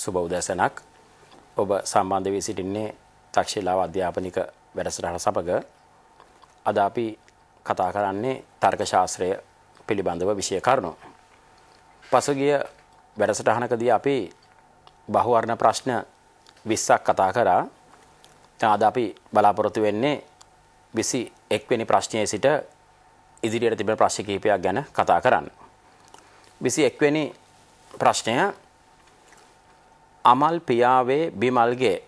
සුබ උදෑසනක් ඔබ සම්බන්ධ වී සිටින්නේ තක්ෂිලාව අධ්‍යාපනික වැඩසටහන සමග අද අපි කතා කරන්නේ තර්ක ශාස්ත්‍රය පිළිබඳව විෂය කරුණු. පසුගිය වැඩසටහනකදී අපි බහුවර්ණ ප්‍රශ්න 20ක් කතා කරා. දැන් අද අපි බලාපොරොත්තු වෙන්නේ 21 වෙනි ප්‍රශ්නයේ සිට ඉදිරියට තිබෙන ප්‍රශ්න කිහිපයක් ගැන කතා කරන්න. 21 වෙනි ප්‍රශ්නය අමල් පියාවේ බිමල්ගේ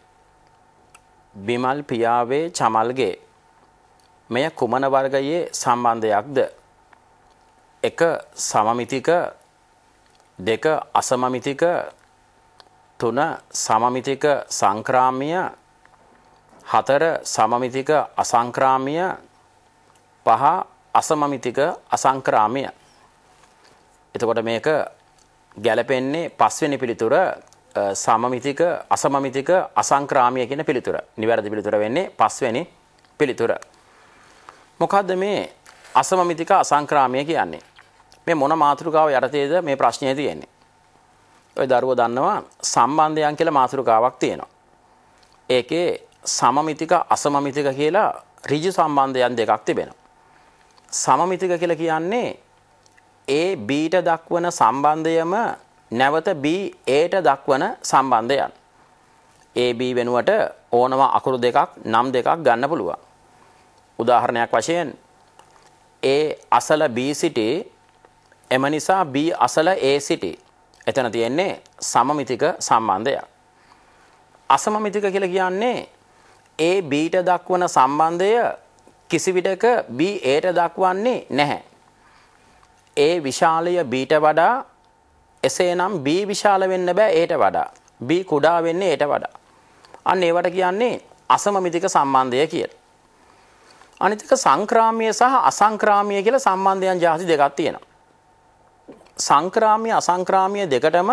බිමල් පියාවේ චමල්ගේ මෙය කුමන වර්ගයේ සම්බන්ධයක්ද එක සමමිතික දෙක අසමමිතික තුන සමමිතික සංක්‍රාමීය හතර සමමිතික අසංක්‍රාමීය පහ අසමමිතික අසංක්‍රාමීය එතකොට මේක ගැලපෙන්නේ පස්වෙනි පිළිතුර සමමිතික අසමමිතික අසංක්‍රාමය කියන පිළිතුර. නිවැරදි පිළිතුර වෙන්නේ පස්වෙනි පිළිතුර. මොකද්ද මේ අසමමිතික අසංක්‍රාමය කියන්නේ? මේ මොන මාතෘකාව යටතේද මේ ප්‍රශ්නය තියෙන්නේ? ඔය දරුවෝ දන්නවා සම්බන්ධයන් කියලා මාතෘකාවක් තියෙනවා. ඒකේ සමමිතික අසමමිතික කියලා ඍජු සම්බන්ධයන් දෙකක් තිබෙනවා. සමමිතික කියලා කියන්නේ ඒ බීට දක්වන සම්බන්ධයම නැවත B Aට දක්වන සම්බන්ධයන්. AB වෙනුවට ඕනම අකුරු දෙකක් නම් දෙකක් ගන්න පුළුවන්. උදාහරණයක් වශයෙන් A අසල B සිටි එම නිසා B අසල A සිටි. එතන තියෙන්නේ සමමිතික සම්බන්ධයක්. අසමමිතික කියලා කියන්නේ A Bට දක්වන සම්බන්ධය කිසි විටක B Aට දක්වන්නේ නැහැ. A විශාලය Bට වඩා එසේනම් B විශාල වෙන්න බෑ ඒට වඩා. B කුඩා වෙන්නේ ඒට වඩා. අන්න ඒවට කියන්නේ අසමමිතික සම්බන්ධය කියලා. අනිත් එක සංක්‍රාමීය සහ අසංක්‍රාමීය කියලා සම්බන්ධයන් જાති දෙකක් තියෙනවා. සංක්‍රාමීය අසංක්‍රාමීය දෙකටම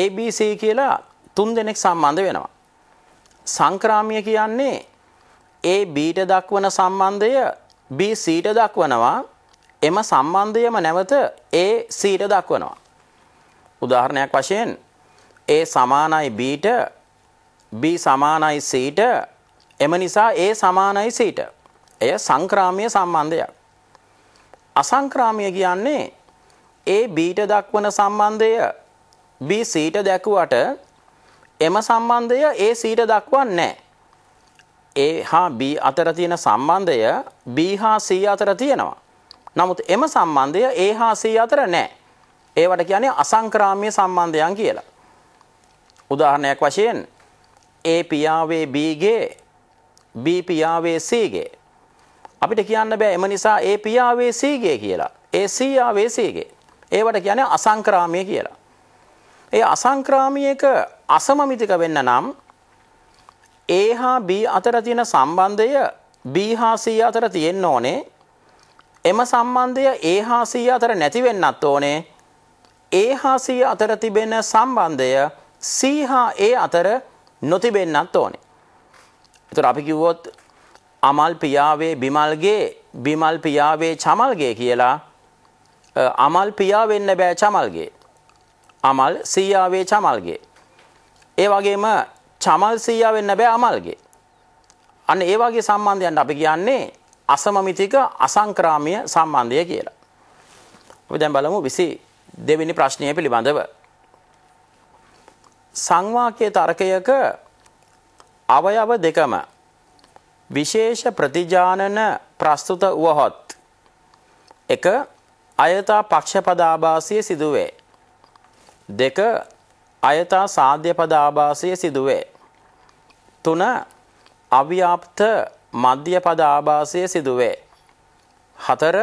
ABC කියලා තුන් දෙනෙක් සම්බන්ධ වෙනවා. සංක්‍රාමීය කියන්නේ AB ට දක්වන සම්බන්ධය BC ට දක්වනවා එම සම්බන්ධයම නැවත ඒ සීට දක්වනවා. උදාහරණයක් වශයෙන් ඒ සමානයි බීට B සමානයි සීට එම නිසා ඒ සමානයි සීට. එය සංක්‍රාමීය සම්බන්ධයක්. අසංක්‍රාමීය කියන්නේ ඒ බීට දක්වන සම්බන්ධය B සීට දැකුවට එම සම්බන්ධය ඒ සීට දක්වන්නේ නැහැ. ඒ හා B අතර තියෙන සම්බන්ධය B හා C අතර තියෙනවා. නමුත් එම සම්බන්ධය ඒ හා සී අතර නෑ. ඒවට කියන්නේ අසංක්‍රාමීය සම්බන්ධයන් කියලා. උදාහරණයක් වශයෙන් A පියාවේ B ගේ B පියාවේ C ගේ අපිට කියන්න බෑ එම නිසා A පියාවේ C ගේ කියලා. ඒ C ආවේ C ගේ. ඒවට කියන්නේ අසංක්‍රාමීය කියලා. ඒ අසංක්‍රාමීයක අසමමිතික වෙන්න නම් A හා B අතර තියෙන සම්බන්ධය B හා C අතර තියෙන්න ඕනේ එම සම්බන්ධය ඒ හා සීය අතර නැති වෙන්නත් ඕනේ. ඒ හා සීය අතර තිබෙන සම්බන්ධය සීහා ඒ අතර නොතිබෙන්නත් ඕනේ. ඒතර අපි කිව්වොත් අමල් පියාවේ බිමල්ගේ බිමල් පියාවේ චමල්ගේ කියලා අමල් පියා වෙන්න බෑ චමල්ගේ. අමල් සීයාවේ චමල්ගේ. ඒ වගේම චමල් සීයා වෙන්න බෑ අමල්ගේ. අන්න ඒ වගේ සම්බන්ධයන් අපි කියන්නේ අසමමිතික අසංක්‍රාමීය සම්බන්ධය කියලා. අපි දැන් බලමු 22 වෙනි ප්‍රශ්නය පිළිබඳව. සංවාක්‍ය තර්කයක අවයව දෙකම විශේෂ ප්‍රතිජානන ප්‍රස්තුත වුවහොත් එක අයතා පක්ෂපදාභාසය සිදුවේ. දෙක අයතා සාධ්‍යපදාභාසය සිදුවේ. තුන අව්‍යාප්ත මධ්‍ය පද ආభాසය සිදුවේ. හතර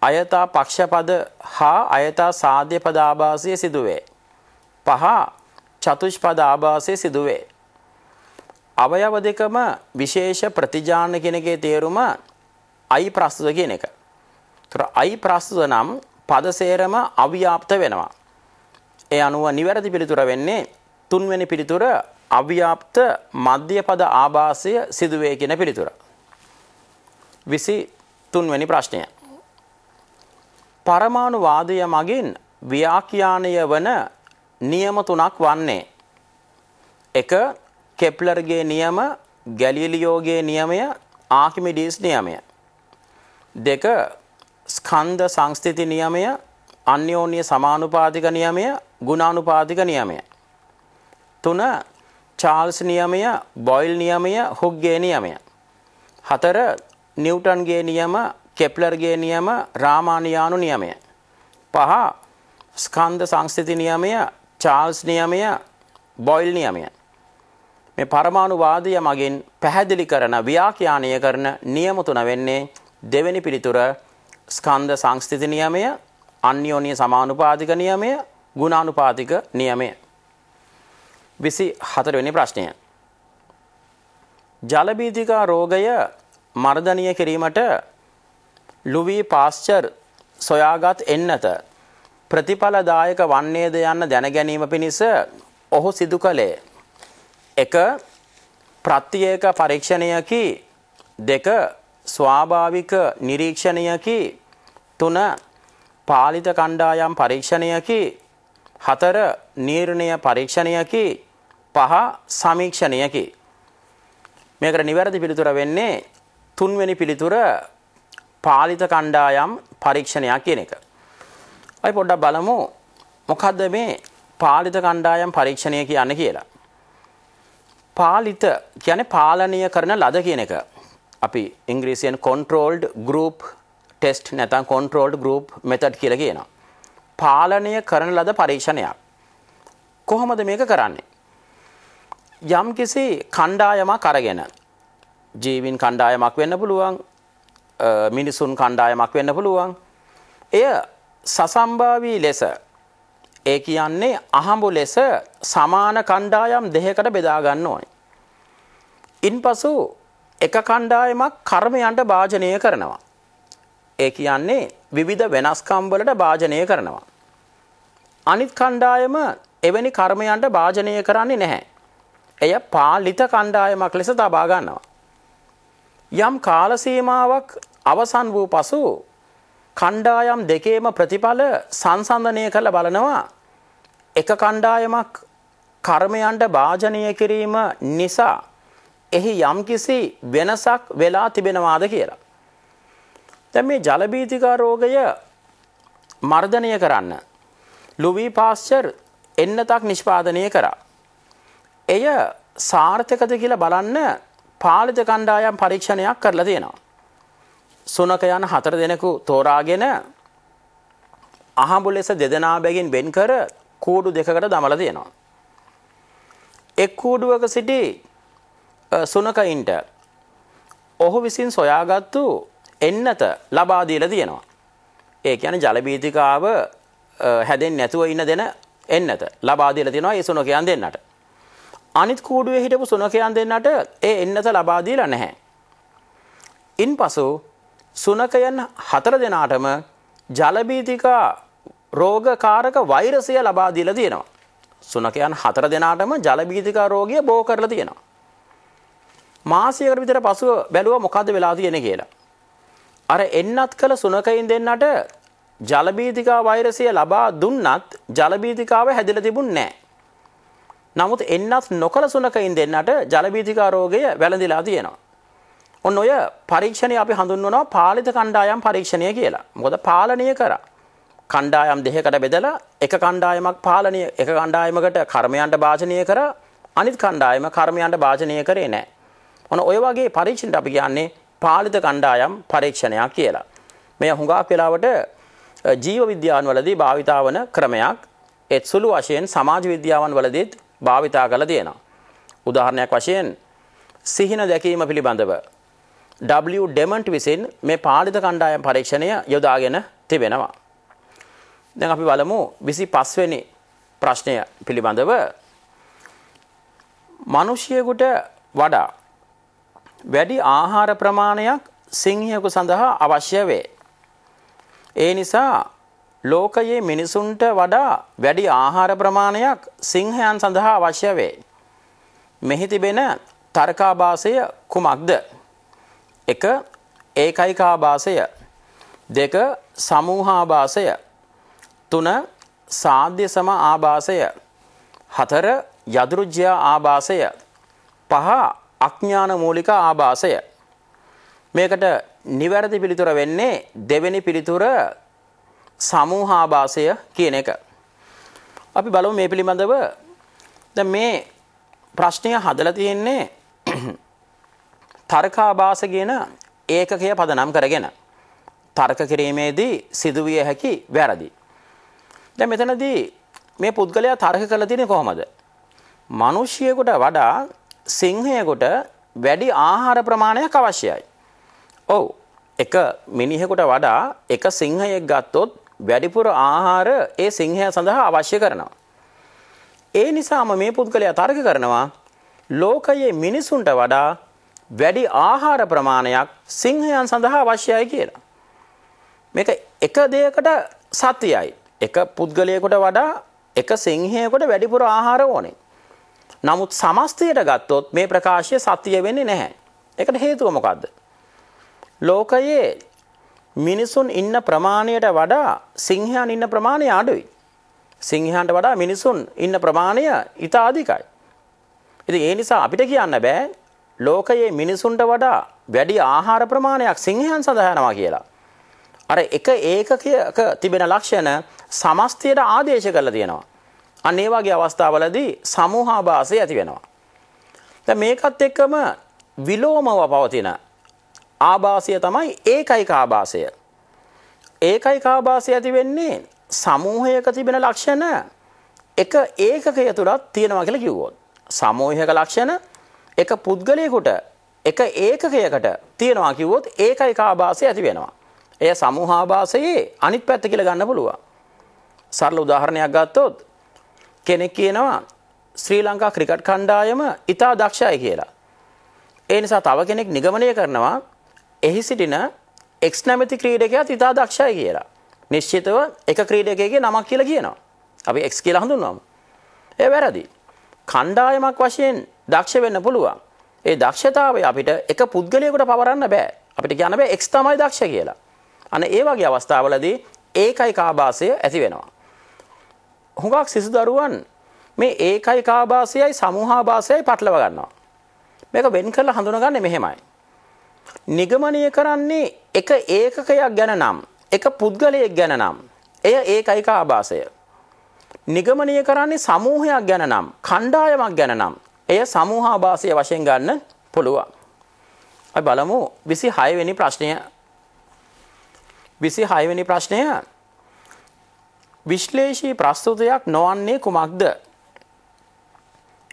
අයතා පක්ෂපද හා අයතා සාධ්‍ය පද ආభాසය සිදුවේ. පහ චතුෂ්පද ආభాසය සිදුවේ. අවයව දෙකම විශේෂ ප්‍රතිජාන කෙනකේ තේරුම අයි ප්‍රස්තුත කියන එක. ඒතර අයි ප්‍රස්තුත නම් පද සේරම අව්‍යාප්ත වෙනවා. ඒ අනුව නිවැරදි පිළිතුර වෙන්නේ තුන්වෙනි පිළිතුර අව්‍යාප්ත මධ්‍යපද ආభాසය සිදුවේ කියන පිළිතුර. 23 වෙනි ප්‍රශ්නය. පරමාණු වාදය මගින් ව්‍යාඛ්‍යානය වන නියම තුනක් වන්නේ 1 කෙප්ලර්ගේ නියම, ගැලීලියෝගේ නියමය, ආකිමිඩිස් නියමය. 2 ස්කන්ධ සංස්ථಿತಿ නියමය, අන්‍යෝන්‍ය සමානුපාතික නියමය, ගුණානුපාතික නියමය. 3 චාල්ස් නියමය, බොයිල් නියමය, හොග්ගේ නියමය. හතර නිව්ටන්ගේ නියම, කෙප්ලර්ගේ නියම, රාමානියානු නියමය. පහ ස්කන්ධ සංස්ථිති නියමය, චාල්ස් නියමය, බොයිල් නියමය. මේ පරමාණු වාදය මගින් පැහැදිලි කරන ව්‍යාඛ්‍යානය කරන නියම තුන වෙන්නේ දෙවෙනි පිළිතුර ස්කන්ධ සංස්ථිති නියමය, අන්‍යෝන්‍ය සමානුපාතික නියමය, ගුණානුපාතික නියමය. 24 වෙනි ප්‍රශ්නය. ජලබීජිකා රෝගය මර්ධනය කිරීමට ලුවී පාස්චර් සොයාගත් එන්නත ප්‍රතිඵලදායක වන්නේද යන්න දැන ගැනීම පිණිස ඔහු සිදු කළේ. එක ප්‍රත්‍යයක පරීක්ෂණයකි දෙක ස්වාභාවික නිරීක්ෂණයකි තුන පාලිත කණ්ඩායම් පරීක්ෂණයකි හතර නිර්ණය පරීක්ෂණයකි පහ සමීක්ෂණයකි. මේකට නිවැරදි පිළිතුර වෙන්නේ තුන්වෙනි පිළිතුර පාලිත කණ්ඩායම් පරීක්ෂණයක් කියන එක. අපි පොඩ්ඩක් බලමු මොකද්ද මේ පාලිත කණ්ඩායම් පරීක්ෂණය කියන්නේ කියලා. පාලිත කියන්නේ පාලනය කරන ලද කියන එක. අපි ඉංග්‍රීසියෙන් controlled group test නැත්නම් controlled group method කියලා කියනවා. පාලනය කරන ලද පරීක්ෂණයක්. කොහොමද මේක කරන්නේ. යම් කිසි කණ්ඩායමක් අරගෙන ජීවින් කණ්ඩායමක් වෙන්න පුළුවන් මිනිසුන් කණ්ඩායමක් වෙන්න පුළුවන් එය සසම්භාවී ලෙස ඒ කියන්නේ අහඹු ලෙස සමාන කණ්ඩායම් දෙකකට බෙදා ගන්න ඕනේ. ඉන්පසු එක කණ්ඩායමක් කර්මයන්ට භාජනය කරනවා. ඒ කියන්නේ විවිධ වෙනස්කම් වලට භාජනය කරනවා. අනිත් කණ්ඩායම එවැනි කර්මයන්ට භාජනය කරන්නේ නැහැ. එය පාලිත කණ්ඩායමක් ලෙස තබා ගන්නවා. යම් කාල සීමාවක් අවසන් වූ පසු කණ්ඩායම් දෙකේම ප්‍රතිඵල සංසන්දනය කළ බලනවා එක කණ්ඩායමක් කර්මයන්ට භාජනය කිරීම නිසා එහි යම්කිසි වෙනසක් වෙලා තිබෙනවාද කියලා. දැන් මේ ජලබීතිකා රෝගය මර්ධනය කරන්න ලුවී පාස්චර් එන්නතක් නිෂ්පාදනය කරා. එය සාර්ථකද කියලා බලන්න පාලිත කණ්ඩායම් පරීක්ෂණයක් කරලා තියෙනවා. සුනකයන් හතර දෙනෙකු තෝරාගෙන අහඹු ලෙස දෙදෙනා බැගින් වෙන් කර කූඩු දෙකකට දමලා තියෙනවා. එක් කූඩුවක සිටි සුනකයින්ට ඔහු විසින් සොයාගත්තු එන්නත ලබා දීලා තියෙනවා. ඒ කියන්නේ ජල බීතිකාව හැදෙන්නේ නැතුව ඉන්න දෙන එන්නත ලබා දීලා තියෙනවා ඒ සුනකයන් දෙන්නට. අනිත් කූඩුවේ හිටපු සුනකයන් දෙන්නට ඒ එන්නත ලබා දීලා නැහැ. ඉන්පසු සුනකයන් හතර දෙනාටම ජල බීතිකා රෝගකාරක වෛරසය ලබා දීලා තියෙනවා. සුනකයන් හතර දෙනාටම ජල බීතිකා රෝගය බෝ කරලා තියෙනවා. මාසයකට විතර පසුව බැලුවා මොකද්ද වෙලා තියෙන්නේ කියලා. අර එන්නත් කළ සුනකයින් දෙන්නට ජලබීතිකා වෛරසය ලබා දුන්නත් ජලබීතිකාව හැදිල තිබුන් නෑ. නමුත් එන්නත් නොකළ සුනකයින් දෙන්නට ජලබීතිකා රෝගය වැළඳිලා තියෙනවා. ඔන්න ඔය පරීක්ෂණය අපි හඳුන්වනවා පාලිත කණ්ඩායම් පරීක්ෂණය කියලා. මොකද පාලනය කර. කණ්ඩායම් දෙහකට බෙදලා එක කණ්ඩායමක් පාලනය එක කණ්ඩායමකට කර්මයන්ට භාජනය කර අනිත් කණ්ඩායම කර්මයන්ට භාජනය කරේ නෑ. ඔන ඔය වගේ පරීක්ෂණට අපි කියන්නේ පාලිත කණ්ඩායම් පරීක්ෂණයක් කියලා. මේ හුඟක් වෙලාවට ජීව විද්‍යාවන් වලදී භාවිතා වන ක්‍රමයක් ඒත් සුළු වශයෙන් සමාජ විද්‍යාවන් වලදීත් භාවිතා කරලා තියෙනවා. උදාහරණයක් වශයෙන් සිහින දැකීම පිළිබඳව W ඩෙමන්ට් විසින් මේ පාලිත කණ්ඩායම් පරීක්ෂණය යොදාගෙන තිබෙනවා. දැන් අපි බලමු 25 වෙනි ප්‍රශ්නය පිළිබඳව මිනිසියෙකුට වඩා වැඩි ආහාර ප්‍රමාණයක් සිංහයකු සඳහා අවශ්‍ය වේ. ඒ නිසා ලෝකයේ මිනිසුන්ට වඩා වැඩි ආහාර ප්‍රමාණයක් සිංහයන් සඳහා අවශ්‍ය වේ. මෙහි තිබෙන තර්කාභාසය කුමක්ද? 1. ඒකයිකාභාසය. 2. සමූහාභාසය. 3. සාධ්‍ය සම ආభాසය. 4. යදුරුජ්‍ය ආభాසය. 5. අඥාන මූලික ආభాසය. මේකට නිවැරදි පිළිතුර වෙන්නේ දෙවෙනි පිළිතුර සමූහාභාසය කියන එක. අපි බලමු මේ පිළිබඳව දැන් මේ ප්‍රශ්නය හදලා තියෙන්නේ තර්කාභාස කියන ඒකකය පදනම් කරගෙන තර්ක කිරීමේදී සිදුවිය හැකි වැරදි. දැන් මෙතනදී මේ පුද්ගලයා තර්ක කළ තියෙන්නේ කොහොමද? මිනිසියෙකුට වඩා සිංහයෙකුට වැඩි ආහාර ප්‍රමාණයක් අවශ්‍යයි. ඔව් එක මිනිහෙකුට වඩා එක සිංහයෙක් ගත්තොත් වැඩිපුර ආහාර ඒ සිංහය සඳහා අවශ්‍ය කරනවා. ඒ නිසාම මේ පුද්ගලයා තර්ක කරනවා ලෝකයේ මිනිසුන්ට වඩා වැඩි ආහාර ප්‍රමාණයක් සිංහයන් සඳහා අවශ්‍යයි කියලා. මේක එක දෙයකට සතියයි. එක පුද්ගලයෙකුට වඩා එක සිංහයෙකුට වැඩිපුර ආහාර ඕනේ. නමුත් සමස්තයට ගත්තොත් මේ ප්‍රකාශය සත්‍ය වෙන්නේ නැහැ. ඒකට හේතුව මොකද්ද? ලෝකයේ මිනිසුන් ඉන්න ප්‍රමාණයට වඩා සිංහයන් ඉන්න ප්‍රමාණය අඩුයි. සිංහයන්ට වඩා මිනිසුන් ඉන්න ප්‍රමාණය ඊට අධිකයි. ඉතින් ඒ නිසා අපිට කියන්න බෑ ලෝකයේ මිනිසුන්ට වඩා වැඩි ආහාර ප්‍රමාණයක් සිංහයන් සඳහනවා කියලා. අර එක ඒකකයක තිබෙන ලක්ෂණ සමස්තයට ආදේශ කරලා තියෙනවා. අන්න ඒ වගේ අවස්ථාවලදී සමූහාභාසය ඇති වෙනවා. දැන් මේකත් එක්කම විලෝමව පවතින ආభాසය තමයි ඒකයික ආభాසය. ඒකයික ආభాසය ඇති වෙන්නේ සමූහයක තිබෙන ලක්ෂණ එක ඒකකය තුලත් තියෙනවා කියලා කිව්වොත්. සමූහයක ලක්ෂණ එක පුද්ගලයෙකුට එක ඒකකයකට තියෙනවා කිව්වොත් ඒකයික ආభాසය ඇති වෙනවා. එය සමූහාභාසයේ අනිත් පැත්ත කියලා ගන්න පුළුවන්. සරල උදාහරණයක් ගත්තොත් කෙනෙක් කියනවා ශ්‍රී ලංකා ක්‍රිකට් කණ්ඩායම ඉතා දක්ෂය කියලා. ඒ නිසා තව කෙනෙක් නිගමනය කරනවා එහි සිටින එක්ස් නැමති ක්‍රීඩකයා ඉතා දක්ෂය කියලා. නිශ්චිතව එක ක්‍රීඩකයගේ නමක් කියලා කියනවා. අපි එක්ස් කියලා හඳුන්වමු. ඒ වැරදි. කණ්ඩායමක් වශයෙන් දක්ෂ වෙන්න පුළුවන්. ඒ දක්ෂතාවය අපිට එක පුද්ගලයෙකුට පවරන්න බෑ. අපිට කියන්න බෑ එක්ස් තමයි දක්ෂ කියලා. අන ඒ වගේ අවස්ථාවලදී ඒකයි කාබාසය ඇති වෙනවා. හුඟක් සිසු දරුවන් මේ ඒකයි කාභාසයයි සමූහාභාසයයි පටලව ගන්නවා. මේක වෙන් කරලා හඳුනගන්නේ මෙහෙමයි. නිගමනය කරන්නේ එක ඒකකයක් ගැන නම්, එක පුද්ගලයෙක් ගැන නම්. එය ඒකයි කාභාසය. නිගමනය කරන්නේ සමූහයක් ගැන නම්, කණ්ඩායමක් ගැන නම්. එය සමූහාභාසය වශයෙන් ගන්න පුළුවන්. අපි බලමු 26 වෙනි ප්‍රශ්නය. 26 වෙනි ප්‍රශ්නය විශ්ලේෂී ප්‍රස්තුතයක් නොවන්නේ කුමක්ද?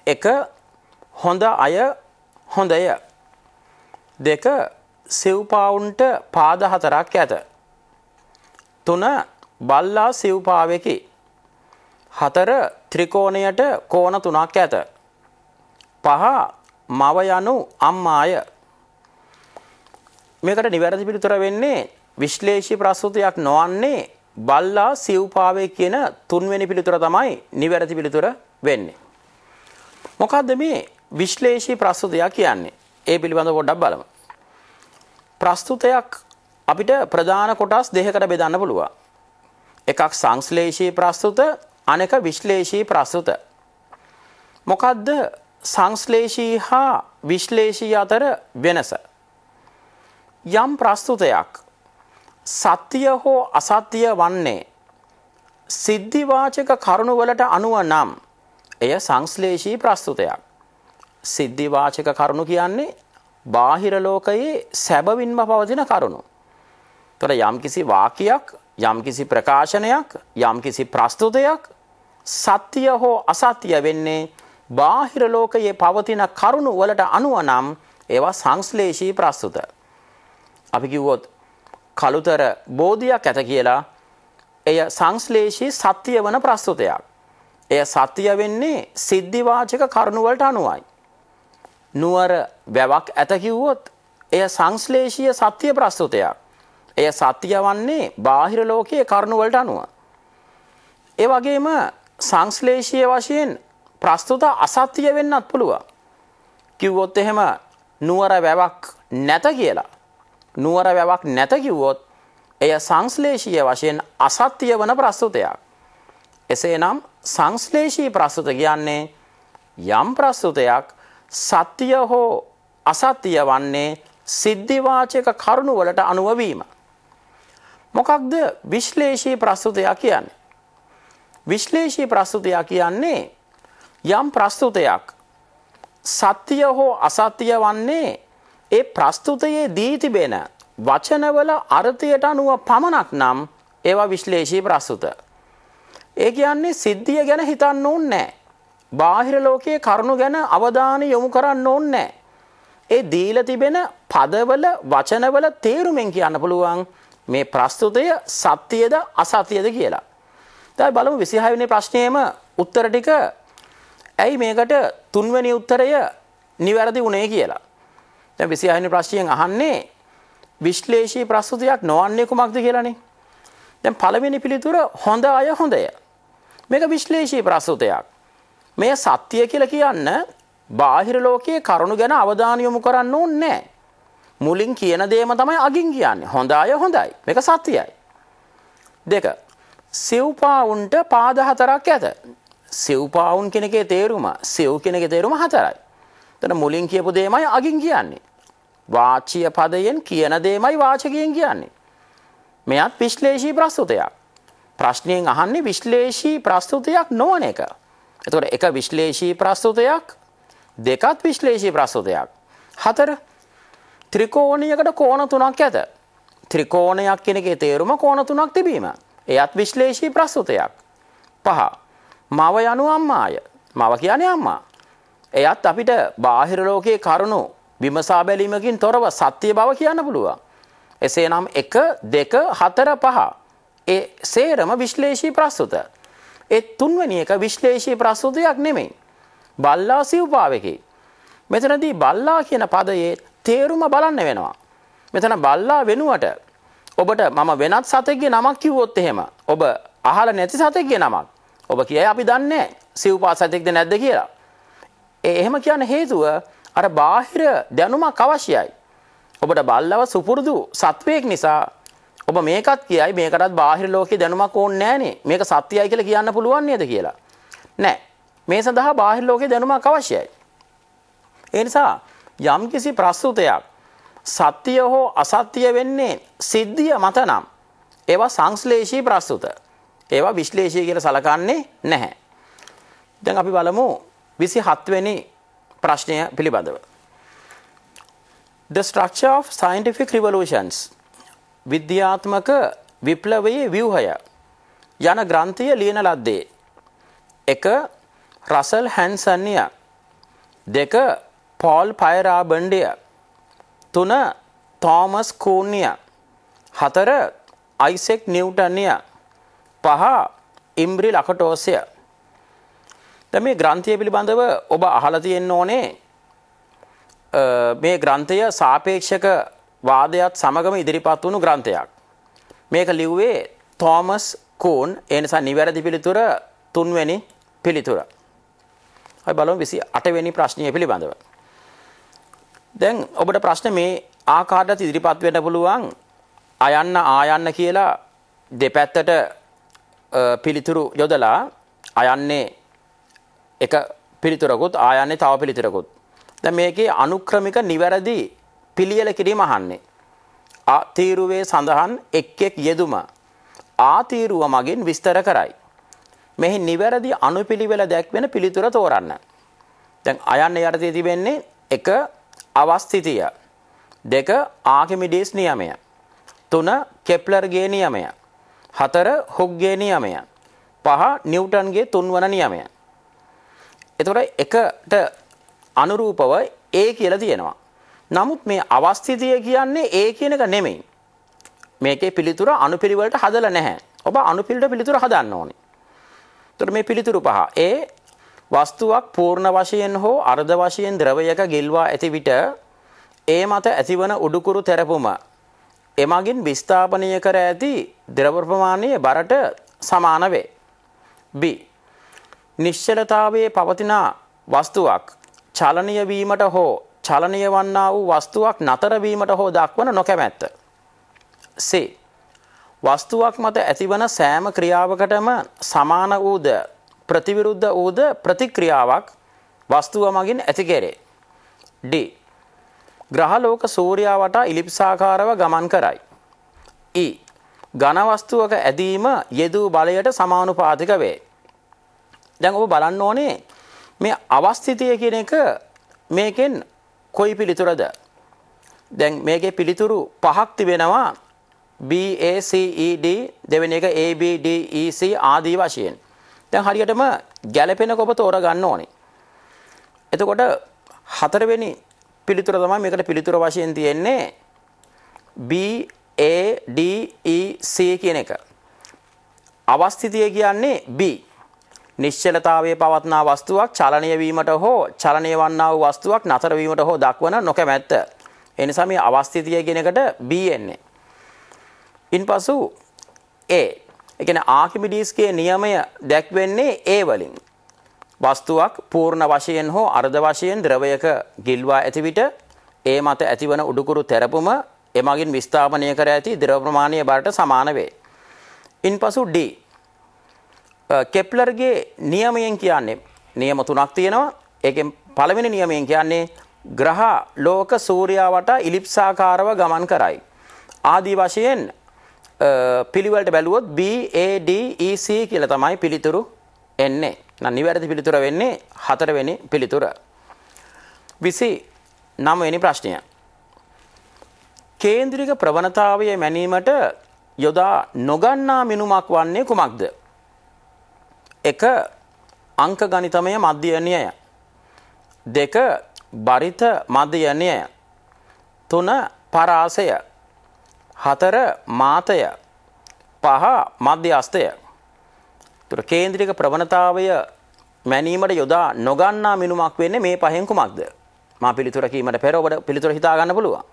එක හොඳ අය හොඳය. දෙක සිව්පාවුන්ට පාද හතරක් ඇත. තුන බල්ලා සිව්පාවෙකි. හතර ත්‍රිකෝණයට කෝණ තුනක් ඇත. පහ මව යනු අම්මාය. මේකට නිවැරදි පිළිතුර වෙන්නේ විශ්ලේෂී ප්‍රස්තුතයක් නොවන්නේ බල්ලා සිව්පාවේ කියන තුන්වෙනි පිළිතුර තමයි නිවැරදි පිළිතුර වෙන්නේ. මොකද්ද මේ විශ්ලේෂී ප්‍රස්තුතයක් කියන්නේ? ඒ පිළිබඳව පොඩ්ඩක් බලමු. ප්‍රස්තුතයක් අපිට ප්‍රධාන කොටස් දෙකකට බෙදන්න පුළුවන්. එකක් සංශ්ලේෂී ප්‍රස්තුත, අනෙක විශ්ලේෂී ප්‍රස්තුත. මොකද්ද සංශ්ලේෂී හා විශ්ලේෂී අතර වෙනස? යම් ප්‍රස්තුතයක් සත්‍ය හෝ අසත්‍ය වන්නේ සිද්ධිවාචක කරුණු වලට අනුව නම් එය සංශ්ලේෂී ප්‍රස්තුතයක්. සිද්ධිවාචක කරුණු කියන්නේ බාහිර ලෝකයේ සැබවින්ම පවතින කරුණු. තොර යම්කිසි වාක්‍යයක් යම්කිසි ප්‍රකාශනයක් යම්කිසි ප්‍රස්තුතයක් සත්‍ය හෝ අසත්‍ය වෙන්නේ බාහිර ලෝකයේ පවතින කරුණු වලට අනුව නම් ඒවා සංශ්ලේෂී ප්‍රස්තුත. අපි කිව්වොත් කළුතර බෝධියක් ඇත කියලා එය සංශ්ලේෂී සත්‍ය වන ප්‍රස්තුතයක්. එය සත්‍ය වෙන්නේ සිද්ධිවාචක කරුණු වලට අනුවයි. නුවර වැවක් ඇත කිව්වොත් එය සංශ්ලේෂීය සත්‍ය ප්‍රස්තුතයක්. එය සත්‍ය වන්නේ බාහිර ලෝකයේ කරුණු වලට අනුව. ඒ වගේම සංශ්ලේෂීය වශයෙන් ප්‍රස්තුත අසත්‍ය වෙන්නත් පුළුවන්. කිව්වොත් එහෙම නුවර වැවක් නැත කියලා නුවර වැවක් නැත කිව්වොත් එය සංශ්ලේෂීය වශයෙන් අසත්‍ය වන ප්‍රස්තුතයක්. එසේනම් සංශ්ලේෂී ප්‍රස්තුත කියන්නේ යම් ප්‍රස්තුතයක් සත්‍ය හෝ අසත්‍ය වන්නේ සිද්ධිවාචක කරුණු වලට අනුව වීම. මොකක්ද විශ්ලේෂී ප්‍රස්තුතය කියන්නේ? විශ්ලේෂී ප්‍රස්තුතය කියන්නේ යම් ප්‍රස්තුතයක් සත්‍ය හෝ අසත්‍ය වන්නේ ඒ ප්‍රස්තුතයේ දී තිබෙන වචනවල අර්ථයට අනුව පමණක් නම් ඒවා විශ්ලේෂී ප්‍රස්තුත. ඒ කියන්නේ සිද්ධිය ගැන හිතන්න ඕනේ බාහිර ලෝකයේ කරුණු ගැන අවධානය යොමු කරන්න ඕනේ ඒ දීලා තිබෙන පදවල වචනවල තේරුමෙන් කියන්න පුළුවන් මේ ප්‍රස්තුතය සත්‍යද අසත්‍යද කියලා. දැන් බලමු 26 වෙනි ප්‍රශ්නයේම උත්තර ටික ඇයි මේකට තුන්වෙනි උත්තරය නිවැරදි වුණේ කියලා. දැන් 26 වෙනි ප්‍රශ්නයෙන් අහන්නේ විශ්ලේෂී ප්‍රස්තුතියක් නොවන්නේ කුමක්ද කියලානේ. දැන් පළවෙනි පිළිතුර හොඳ අය හොඳය. මේක විශ්ලේෂී ප්‍රස්තුතයක්. මේ සත්‍ය කියලා කියන්න බාහිර ලෝකයේ කරුණු ගැන අවධානය යොමු කරන්න ඕනේ මුලින් කියන දේම තමයි අගින් කියන්නේ. හොඳ අය හොඳයි. මේක සත්‍යයි. දෙක. සිව්පාවුන්ට පාද හතරක් ඇත. සිව්පාවුන් කෙනකේ තේරුම, සිව් කෙනකේ තේරුම හතරයි. එතන මුලින් කියපු දෙයමයි අගින් කියන්නේ. වාචිය පදයෙන් කියන දේමයි වාචකයෙන් කියන්නේ. මෙයත් විශ්ලේෂී ප්‍රස්තුතයක්. ප්‍රශ්නයෙන් අහන්නේ විශ්ලේෂී ප්‍රස්තුතයක් නොවන එක. එතකොට එක විශ්ලේෂී ප්‍රස්තුතයක් දෙකත් විශ්ලේෂී ප්‍රස්තුතයක්. හතර ත්‍රිකෝණයකට කෝණ තුනක් ඇත. ත්‍රිකෝණයක් කියන එකේ තේරුම කෝණ තුනක් තිබීම. එයත් විශ්ලේෂී ප්‍රස්තුතයක්. පහ. මව යනු අම්මාය. මව කියන්නේ අම්මා. එයත් අපිට බාහිර ලෝකයේ කරුණෝ විමසා බැලීමකින් තොරව සත්‍ය බව කියන්න පුළුවන්. එසේ නම් එක දෙක හතර පහ. ඒ සේරම විශ්ලේෂී ප්‍රස්තුත. ඒ තුන්වැනි එක විශ්ලේෂී ප්‍රස්තුතියක් නෙමෙයි. බල්ලා සිව්පාවකි. මෙතනදී බල්ලා කියන පදයේ තේරුම බලන්න වෙනවා. මෙතන බල්ලා වෙනුවට ඔබට මම වෙනත් සතෙක්ගේ නමක් කිව්වොත් එහෙම ඔබ අහලා නැති සතෙක්ගේ නමක් ඔබ කියයි අපි දන්නේ සිව්පා සතෙක්ද නැද්ද කියලා. ඒ එහෙම කියන හේතුව අර බාහිර දැනුමක් අවශ්‍යයි. ඔබට බල්ලව සුපුරුදු සත්වයෙක් නිසා ඔබ මේකත් කියයි මේකටත් බාහිර ලෝකේ දැනුමක් ඕනේ නැහනේ. මේක සත්‍යයි කියලා කියන්න පුළුවන් නේද කියලා. නෑ. මේ සඳහා බාහිර ලෝකේ දැනුමක් අවශ්‍යයි. ඒ නිසා යම්කිසි ප්‍රස්තුතයක් සත්‍ය හෝ අසත්‍ය වෙන්නේ සිද්ධිය මත නම් ඒවා සංශ්ලේෂී ප්‍රස්තුත. ඒවා විශ්ලේෂී කියලා සලකන්නේ නැහැ. දැන් අපි බලමු 27 වෙනි ප්‍රශ්නය පිළිබඳව. The structure of scientific revolutions විද්‍යාත්මක විප්ලවයේ ව්‍යුහය යන ග්‍රන්ථය ලියන ලද්දේ. එක රසල් හැන්සන්ය දෙක පෝල් පයරාබණ්ඩය තුන තෝමස් කූන්ය හතර අයිසෙක් නිව්ටන්ය පහ ඉම්බ්‍රි ලකටෝසය දැන් මේ ග්‍රන්ථය පිළිබඳව ඔබ අහලා තියෙන්න ඕනේ මේ ග්‍රන්ථය සාපේක්ෂක වාදයත් සමගම ඉදිරිපත් වුණු ග්‍රන්ථයක්. මේක ලිව්වේ තෝමස් කූන් ඒ නිසා නිවැරදි පිළිතුර තුන්වැනි පිළිතුර. අපි බලමු 28 වෙනි ප්‍රශ්නය පිළිබඳව. දැන් ඔබට ප්‍රශ්න මේ ආකාරයට ඉදිරිපත් වෙන්න පුළුවන් අයන්න ආයන්න කියලා දෙපැත්තට පිළිතුරු යොදලා අයන්නේ එක පිළිතුරකුත් ආයන්නේ තව පිළිතුරකුත්. දැන් මේකේ අනුක්‍රමික නිවැරදි පිළියෙල කිරීම අහන්නේ. ආතීරුවේ සඳහන් එක් එක් යෙදුම ආතීරුව මගින් විස්තර කරයි. මෙහි නිවැරදි අනුපිළිවෙල දැක්වෙන පිළිතුර තෝරන්න. දැන් අයන්නේ යටතේ තිබෙන්නේ එක අවස්ථිතිය. දෙක ආකිමිඩිස් නියමය. තුන කෙප්ලර්ගේ නියමය. හතර හොග්ගේ නියමය. පහ නිව්ටන්ගේ තුන්වන නියමය. එතකොට එකට අනුරූපව ඒ කියලා තියෙනවා. නමුත් මේ අවස්ථිතිය කියන්නේ ඒ කියන එක නෙමෙයි. මේකේ පිළිතුර අනුපිළිවෙලට හදලා නැහැ. ඔබ අනුපිළිවෙලට පිළිතුර හදන්න ඕනේ. එතකොට මේ පිළිතුරු පහ. ඒ වස්තුවක් පූර්ණ වශයෙන් හෝ අර්ධ වශයෙන් ද්‍රවයක ගෙල්වා ඇති විට ඒ මත ඇතිවන උඩුකුරු තෙරපුම එමගින් විස්ථාපනය කර ඇති ද්‍රව ප්‍රමාණයේ බරට සමාන වේ. B නිශ්චලතාවයේ පවතින වස්තුවක් චලනීය වීමට හෝ චලනීය වන්නා වූ වස්තුවක් නතර වීමට හෝ දක්වන නොකමැත්ත. සේ වස්තුවක් මත ඇතිවන සෑම ක්‍රියාවකටම සමාන වූද ප්‍රතිවිරුද්ධ වූද ප්‍රතික්‍රියාවක් වස්තුව මගින් ඇති කෙරේ. D. ග්‍රහලෝක සූර්යා වටා ඉලිප්සාකාරව ගමන් කරයි. E. ඝන වස්තුවක ඇදීම යෙදූ බලයට සමානුපාතික වේ. දැන් ඔබ බලන්න ඕනේ මේ අවස්ථිතය කියන එක මේකෙන් කොයි පිළිතුරද? දැන් මේකේ පිළිතුරු පහක් තිබෙනවා B A C E D දෙවෙනි එක A B D E C ආදී වශයෙන්. දැන් හරියටම ගැළපෙන කොප තෝරගන්න ඕනේ. එතකොට හතරවෙනි පිළිතුර තමයි මේකට පිළිතුර වශයෙන් තියෙන්නේ B A D E C කියන එක. අවස්ථිතය කියන්නේ B නිශ්චලතාවයේ පවත්නා වස්තුවක් චලනය වීමට හෝ චලනය වන්නා වූ වස්තුවක් නතර වීමට හෝ දක්වන නොකමැත්ත. ඒ නිසා මේ අවස්ථිතිය කියන එකට B එන්නේ. ඉන්පසු A. ඒ කියන්නේ ආකිමිඩිස්ගේ නියමය දැක්වෙන්නේ A වලින්. වස්තුවක් පූර්ණ වශයෙන් හෝ අර්ධ වශයෙන් ද්‍රවයක ගිල්වා ඇති විට ඒ මත ඇතිවන උඩුකුරු තෙරපුම එමගින් විස්ථාපනය කර ඇති ද්‍රව ප්‍රමාණය බරට සමාන වේ. ඉන්පසු D කෙප්ලර්ගේ uh, නියමයෙන් කියන්නේ නියම තුනක් තියෙනවා. ඒකෙන් පළවෙනි නියමයෙන් කියන්නේ ග්‍රහ ලෝක සූර්යා වටා ඉලිප්සාකාරව ගමන් කරයි. ආදී වශයෙන් uh, පිළිවෙලට බැලුවොත් B A D E C කියලා තමයි පිළිතුරු එන්නේ. නම් නිවැරදි පිළිතුර වෙන්නේ හතරවෙනි පිළිතුර. 29 වෙනි ප්‍රශ්නය. කේන්ද්‍රික ප්‍රවණතාවය මැනීමට යොදා නොගන්නා මිනුමක් වන්නේ කුමක්ද? එක අංක ගණිතමය මධ්‍යනයය. දෙක බරිත මධ්‍යනයය. තුන පරාසය. හතර මාතය. පහ මධ්‍යස්තය. තුර කේන්ද්‍රික ප්‍රවණතාවය මැනීමට යොදා නොගන්නා මිනුමක් වෙන්නේ මේ පහෙන් කුමක්ද? මා පිළිතුර කීමට පෙර ඔබට පිළිතුර හිතා ගන්න පුළුවන්.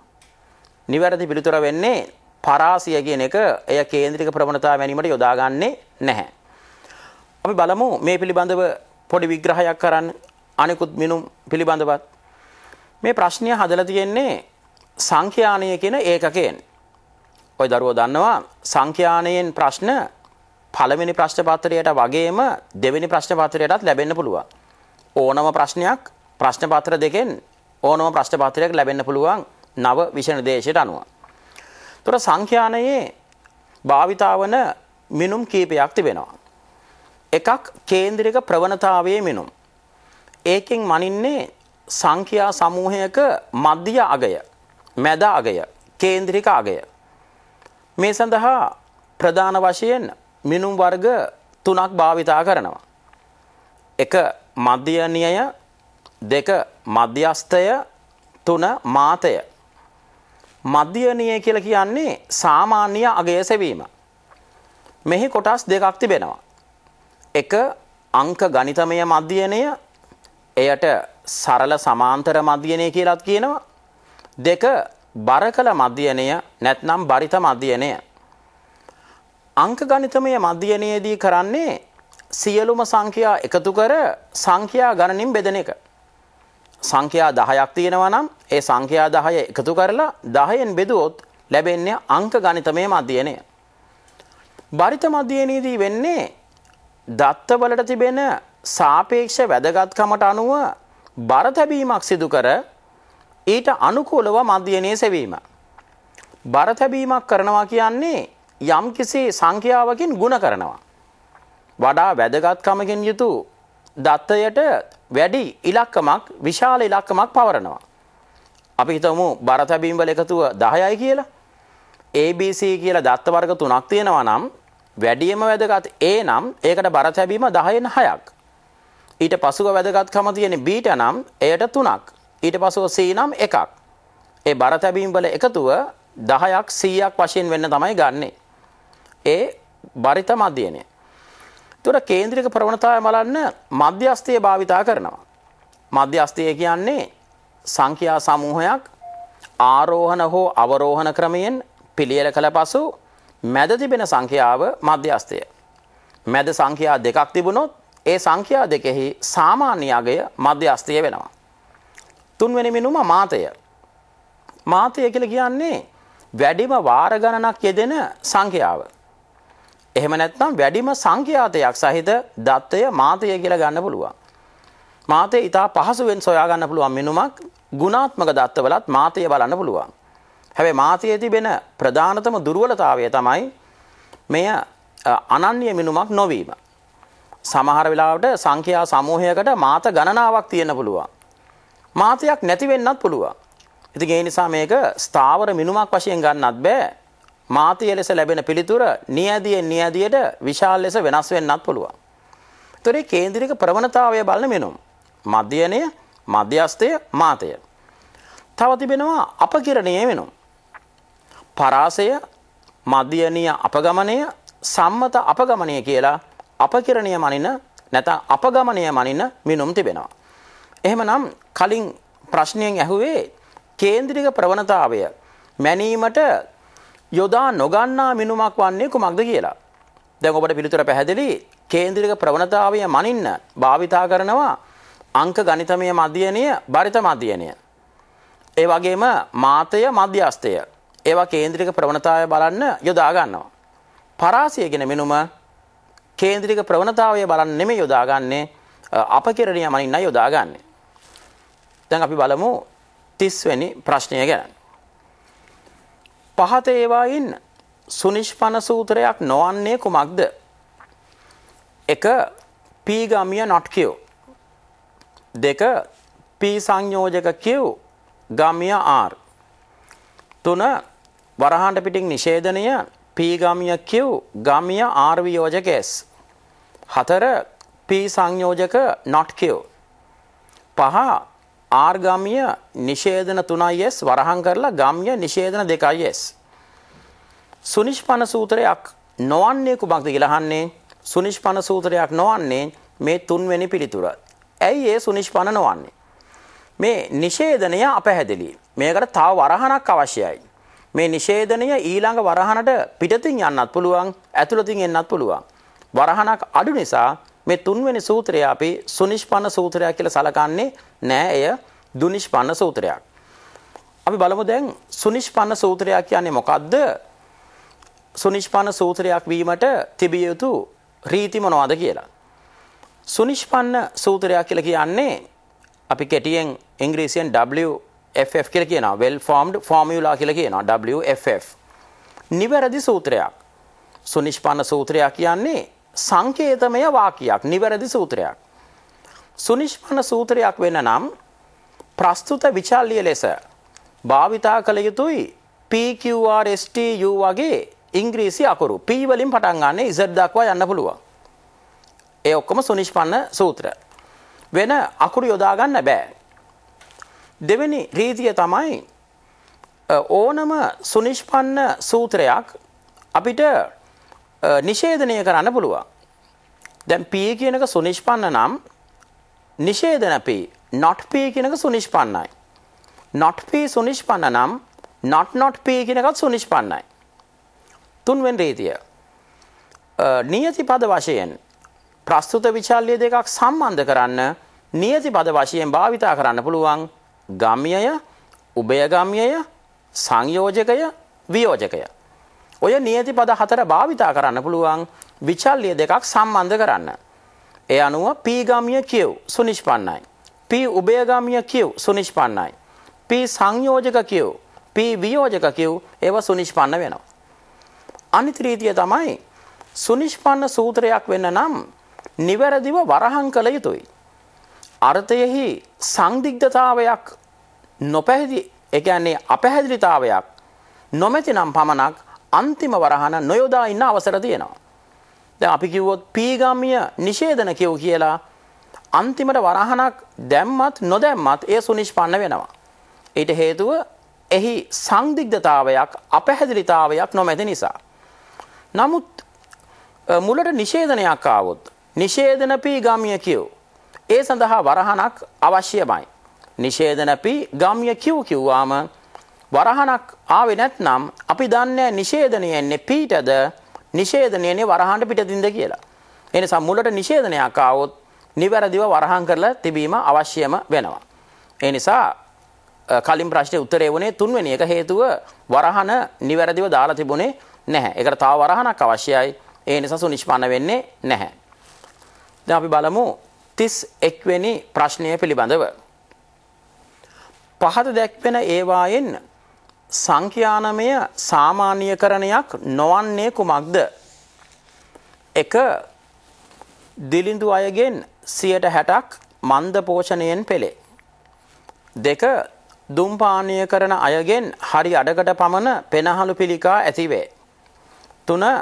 නිවැරදි පිළිතුර වෙන්නේ පරාසය කියන එක එය කේන්ද්‍රික ප්‍රවණතාව මැනීමට යොදාගන්නේ නැහැ. අපි බලමු මේ පිළිබඳව පොඩි විග්‍රහයක් කරන්න අනෙකුත් මිනුම් පිළිබඳවත් මේ ප්‍රශ්නය හදලා තියෙන්නේ සංඛ්‍යානය කියන ඒකකයෙන්. ඔය දරුවෝ දන්නවා සංඛ්‍යානයෙන් ප්‍රශ්න පළවෙනි ප්‍රශ්න පත්‍රයට වගේම දෙවෙනි ප්‍රශ්න පත්‍රයටත් ලැබෙන්න පුළුවන්. ඕනම ප්‍රශ්නයක් ප්‍රශ්න පත්‍ර දෙකෙන් ඕනම ප්‍රශ්න පත්‍රයක් ලැබෙන්න පුළුවන් නව විෂණ දේශයට අනුව. ඒතර සංඛ්‍යානයේ භාවිතාවන මිනුම් කීපයක් තිබෙනවා. එකක් කේන්ද්‍රික ප්‍රවණතාවයේ මෙනුම්. ඒකෙන් මනින්නේ සංඛ්‍යා සමූහයක මධ්‍ය අගය, මැද අගය, කේන්ද්‍රික අගය. මේ සඳහා ප්‍රධාන වශයෙන් මිනුම් වර්ග තුනක් භාවිතා කරනවා. එක මධ්‍යනීය, දෙක මධ්‍යස්තය, තුන මාතය. මධ්‍යනීය කියලා කියන්නේ සාමාන්‍ය අගය සෙවීම. මෙහි කොටස් දෙකක් තිබෙනවා. එක අංක ගණිතමය මධ්‍යනය එයට සරල සමාන්තර මධ්‍යනය කියලත් කියනවා. දෙක බර කළ මධ්‍යනය නැත්නම් බරිත මධ්‍යනය. අංක ගණිතමය මධ්‍යනයේදී කරන්නේ සියලුම සංඛ්‍යා එකතු කර සංඛ්‍යා ගණනින් බෙදෙන එක. සංඛ්‍යා දහයක් තියෙනවා නම් ඒ සංඛ්‍යා දහය එකතු කරලා දහයෙන් බෙදුවොත් ලැබෙන්නේ අංක ගණිතමය මධ්‍යනය. බරිත මධ්‍යනයේදී වෙන්නේ දත්තවලට තිබෙන සාපේක්ෂ වැදගත්කමට අනුව බර තැබීමක් සිදු කර ඊට අනුකූලව මධ්‍යනය සෙවීම. බර තැබීමක් කරනවා කියන්නේ යම් කිසි සංඛ්‍යාවකින් ಗುಣ කරනවා. වඩා වැදගත්කමකින් යුතු දත්තයට වැඩි ඉලක්කමක් විශාල ඉලක්කමක් පවරනවා. අපි හිතමු බර තැබීම් වල එකතුව 10යි කියලා. ABC කියලා දත්ත වර්ග තුනක් තියෙනවා නම් වැඩියම වැදගත් ඒ නම් ඒකට බර තැබීම 10න් 6ක්. ඊට පසුව වැදගත්කම තියෙන බීට නම් එයට 3ක්. ඊට පසුව C නම් 1ක්. ඒ බර තැබීම් වල එකතුව 10ක් 100ක් වශයෙන් වෙන්න තමයි ගන්නෙ. ඒ බරිත මධ්‍යනය. ඒතර කේන්ද්‍රික ප්‍රවණතාවය බලන්න මධ්‍යස්ථය භාවිතා කරනවා. මධ්‍යස්ථය කියන්නේ සංඛ්‍යා සමූහයක් ආරෝහණ හෝ අවරෝහණ ක්‍රමයෙන් පිළියෙල කළ පසු මැද තිබෙන සංඛ්‍යාව මධ්‍යස්ථය. මැද සංඛ්‍යා දෙකක් තිබුණොත් ඒ සංඛ්‍යා දෙකෙහි සාමාන්‍ය අගය මධ්‍යස්ථය වෙනවා. තුන්වෙනි මිනුම මාතය. මාතය කියලා කියන්නේ වැඩිම වාර ගණනක් යෙදෙන සංඛ්‍යාව. එහෙම නැත්නම් වැඩිම සංඛ්‍යාතයක් සහිත දත්තය මාතය කියලා ගන්න පුළුවන්. මාතය ඊට පහසුවෙන් සොයා ගන්න පුළුවන් මිනුමක් ගුණාත්මක දත්තවලත් මාතය බලන්න පුළුවන්. හැබැයි මාසයේ තිබෙන ප්‍රධානතම දුර්වලතාවය තමයි මෙය අනන්‍ය මිනුමක් නොවීම. සමහර වෙලාවට සංඛ්‍යා සමූහයකට මාත ගණනාවක් තියෙන්න පුළුවන්. මාතයක් නැති වෙන්නත් පුළුවන්. ඉතින් ඒ නිසා මේක ස්ථාවර මිනුමක් වශයෙන් ගන්නත් බෑ. මාතය ලෙස ලැබෙන පිළිතුර නියදියෙන් නියදියට විශාල ලෙස වෙනස් වෙන්නත් පුළුවන්. ඒතරේ කේන්ද්‍රික ප්‍රවණතාවය බලන මෙනුම්. මධ්‍යනය, මධ්‍යස්ථය, මාතය. තව තිබෙනවා අපකිරණයේ වෙනුම්. පරාසය මධ්‍යනීය අපගමනය සම්මත අපගමනය කියලා අපකිරණය මනින නැත්නම් අපගමනය මනින මිනුම් තිබෙනවා. එහෙමනම් කලින් ප්‍රශ්නයෙන් ඇහුවේ කේන්ද්‍රික ප්‍රවණතාවය මැනීමට යොදා නොගන්නා මිනුමක් වන්නේ කුමක්ද කියලා. දැන් ඔබට පිළිතුර පැහැදිලි කේන්ද්‍රික ප්‍රවණතාවය මනින්න භාවිතා කරනවා අංක ගණිතමය මධ්‍යනීය බරිත මධ්‍යනීය. ඒ වගේම මාතය මධ්‍යස්තය ඒවා කේන්ද්‍රික ප්‍රවණතාවය බලන්න යොදා ගන්නවා. පරාසය කියන මෙනුම කේන්ද්‍රික ප්‍රවණතාවය බලන්න නෙමෙයි යොදාගන්නේ අපකිරණිය මනින්නයි යොදාගන්නේ. දැන් අපි බලමු 30 වෙනි ප්‍රශ්නය ගැන. පහත ඒවායින් සුනිෂ්පන සූත්‍රයක් නොවන්නේ කුමක්ද? එක පීගමිය not q. දෙක පී සංයෝජක q ගමිය r. තුන වරහාන්ට පිටින් නිෂේධනය පීගමිය කිව් ගමිය ආර්වියෝජකෙස්. හතර පී සංයෝජක නොට්කිව්. පහ ආර්ගමිය නිෂේධන තුනයිස් වරහන් කරලා ගම්ය නිෂේධන දෙකයිස්. සුනිෂ්පන සූත්‍රයක් නොවන්නේ කුමක්ද කියලාහන්නේ සුනිෂ්පන සූත්‍රයක් නොවන්නේ මේ තුන්වෙනි පිළිතුර. ඇයි ඒ සුනිෂ්පන නොවන්නේ? මේ නිෂේධනය අපැහැදිලි. මේකට තව වරහණක් අවශ්‍යයි. මේ නිෂේධනය ඊළඟ වරහනට පිටතින් යන්නත් පුළුවන් ඇතුළතින් එන්නත් පුළුවන්. වරහනක් අඩු නිසා මේ තුන්වෙනි සූත්‍රය අපි සුනිෂ්පන්න සූත්‍රයක් කියලා සලකන්නේ නෑ එය දුනිෂ්පන්න සූත්‍රයක්. අපි බලමු දැන් සුනිෂ්පන්න සූත්‍රයක් කියන්නේ මොකද්ද? සුනිෂ්පන්න සූත්‍රයක් වීමට තිබිය යුතු රීති මොනවාද කියලා. සුනිෂ්පන්න සූත්‍රයක් කියලා කියන්නේ අපි කෙටියෙන් ඉංග්‍රීසියෙන් W FF කියලා කියනවා well formed formula කියලා කියනවා WFF නිවැරදි සූත්‍රයක් සුනිෂ්පන්න සූත්‍රයක් කියන්නේ සංකේතමය වාක්‍යයක් නිවැරදි සූත්‍රයක් සුනිෂ්පන්න සූත්‍රයක් වෙන නම් ප්‍රස්තුත විචල්්‍ය ලෙස භාවිතා කළ යුතුයි PQRSTU වගේ ඉංග්‍රීසි අකුරු P වලින් පටන් ගන්න Z දක්වා යන්න පුළුවන් ඒ ඔක්කොම සුනිෂ්පන්න සූත්‍ර වෙන අකුරු යොදා ගන්න බෑ දෙවෙනි රීතිය තමයි ඕනම සුනිෂ්පන්න සූත්‍රයක් අපිට නිෂේධනය කරන්න පුළුවන්. දැන් P කියනක සුනිෂ්පන්න නම් නිෂේධන P not P කියනක සුනිෂ්පන්නයි. not P සුනිෂ්පන්න නම් not not P කියනකත් සුනිෂ්පන්නයි. තුන්වෙනි රීතිය. නියති පද වශයෙන් ප්‍රස්තුත විචල්්‍ය දෙකක් සම්බන්ධ කරන්න නියති පද වශයෙන් භාවිතා කරන්න පුළුවන් ගම්යය උභයගම්යය සංයෝජකය වියෝජකය. ඔය නියති පද හතර භාවිතා කරන්න පුළුවන් විචල්ලිය දෙකක් සම්බන්ධ කරන්න. ඒ අනුව පීගම්ය කියව් සුනිෂ්පන්නයි. පී උභයගම්ය කියව් සුනිෂ්පන්නයි. පී සංයෝජක කියව් පී වියෝජක කිව් ඒව සුනිෂ්පන්න වෙනවා. අනිත්‍රීතිය තමයි සුනිෂ්පන්න සූත්‍රයක් වෙන්න නම් නිවැරදිව වරහන් කළ යුතුයි. අර්ථයෙහි සංදිග්ධතාවයක් නොපැහැදිලි ඒ කියන්නේ අපැහැදිලිතාවයක් නොමැතිනම් පමණක් අන්තිම වරහන නොයොදා ඉන්න අවසර තියෙනවා. දැන් අපි කිව්වොත් පීගාමිය නිෂේධන කියව කියලා අන්තිමට වරහනක් දැම්මත් නොදැම්මත් ඒ සුනිෂ්පන්න වෙනවා. ඊට හේතුව එහි සංදිග්ධතාවයක් අපැහැදිලිතාවයක් නොමැති නිසා. නමුත් මුලට නිෂේධනයක් ආවොත් නිෂේධන පීගාමිය කියෝ ඒ සඳහා වරහණක් අවශ්‍යමයි. නිෂේධනපි ගම්ය කිව් කිව්වාම වරහණක් ආවේ නැත්නම් අපි දන්නේ නිෂේධනය එන්නේ පීටද නිෂේධනයනේ වරහණට පිටදින්ද කියලා. ඒ නිසා මුලට නිෂේධනයක් ආවොත් නිවැරදිව වරහන් කරලා තිබීම අවශ්‍යම වෙනවා. ඒ නිසා කලින් ප්‍රශ්නේ උත්තරේ වුණේ තුන්වෙනි එක හේතුව වරහන නිවැරදිව දාලා තිබුණේ නැහැ. ඒකට තව වරහනක් අවශ්‍යයි. ඒ නිසා සුනිෂ්පන්න වෙන්නේ නැහැ. දැන් අපි බලමු 31 වෙනි ප්‍රශ්නය පිළිබඳව පහත දැක්වෙන ඒවායෙන් සංඛ්‍යානමය සාමාන්‍යකරණයක් නොවන්නේ කුමක්ද? 1 දිලිඳු අයගෙන් 60ක් මන්ද පෝෂණයෙන් පෙළේ. 2 දුම්පානීය කරන අයගෙන් හරි අඩකට පමණ පෙනහළු පිළිකා ඇතිවේ. 3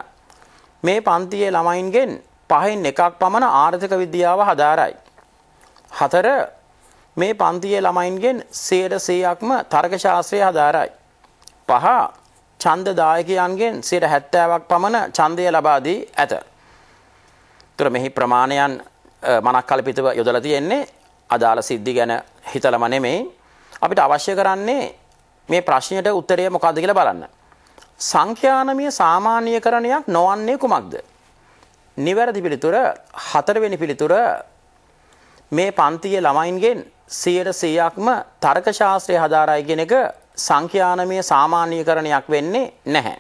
මේ පන්තියේ ළමයින්ගෙන් පහෙන් එකක් පමණ ආර්ථික විද්‍යාව හදාරයි. හතර මේ පන්තියේ ළමයින්ගෙන් සේර සයක්ම තර්කශාස්ත්‍රය හදාරයි. පහ චන්ද දායකයන්ගෙන් සයට හැත්තෑවක් පමණ චන්දය ලබාදී ඇත. තුර මෙහි ප්‍රමාණයන් මනක් කල්පිතව යොදල තියෙන්නේ අදාළ සිද්ධි ගැන හිතලම නෙමෙයි අපිට අවශ්‍ය කරන්නේ මේ ප්‍රශ්නයට උත්තරය මොකක්ද කියලා බලන්න. සංඛ්‍යානමය සාමාන්‍යකරණයක් නොවන්නේ කුමක්ද? නිවැරදි පිළිතුර හතරවෙනි පිළිතුර මේ පන්තියේ ළමයින්ගෙන් 100%ක්ම තර්ක ශාස්ත්‍රය හදාරයි කියන එක සංඛ්‍යානමය සාමාන්‍යීකරණයක් වෙන්නේ නැහැ.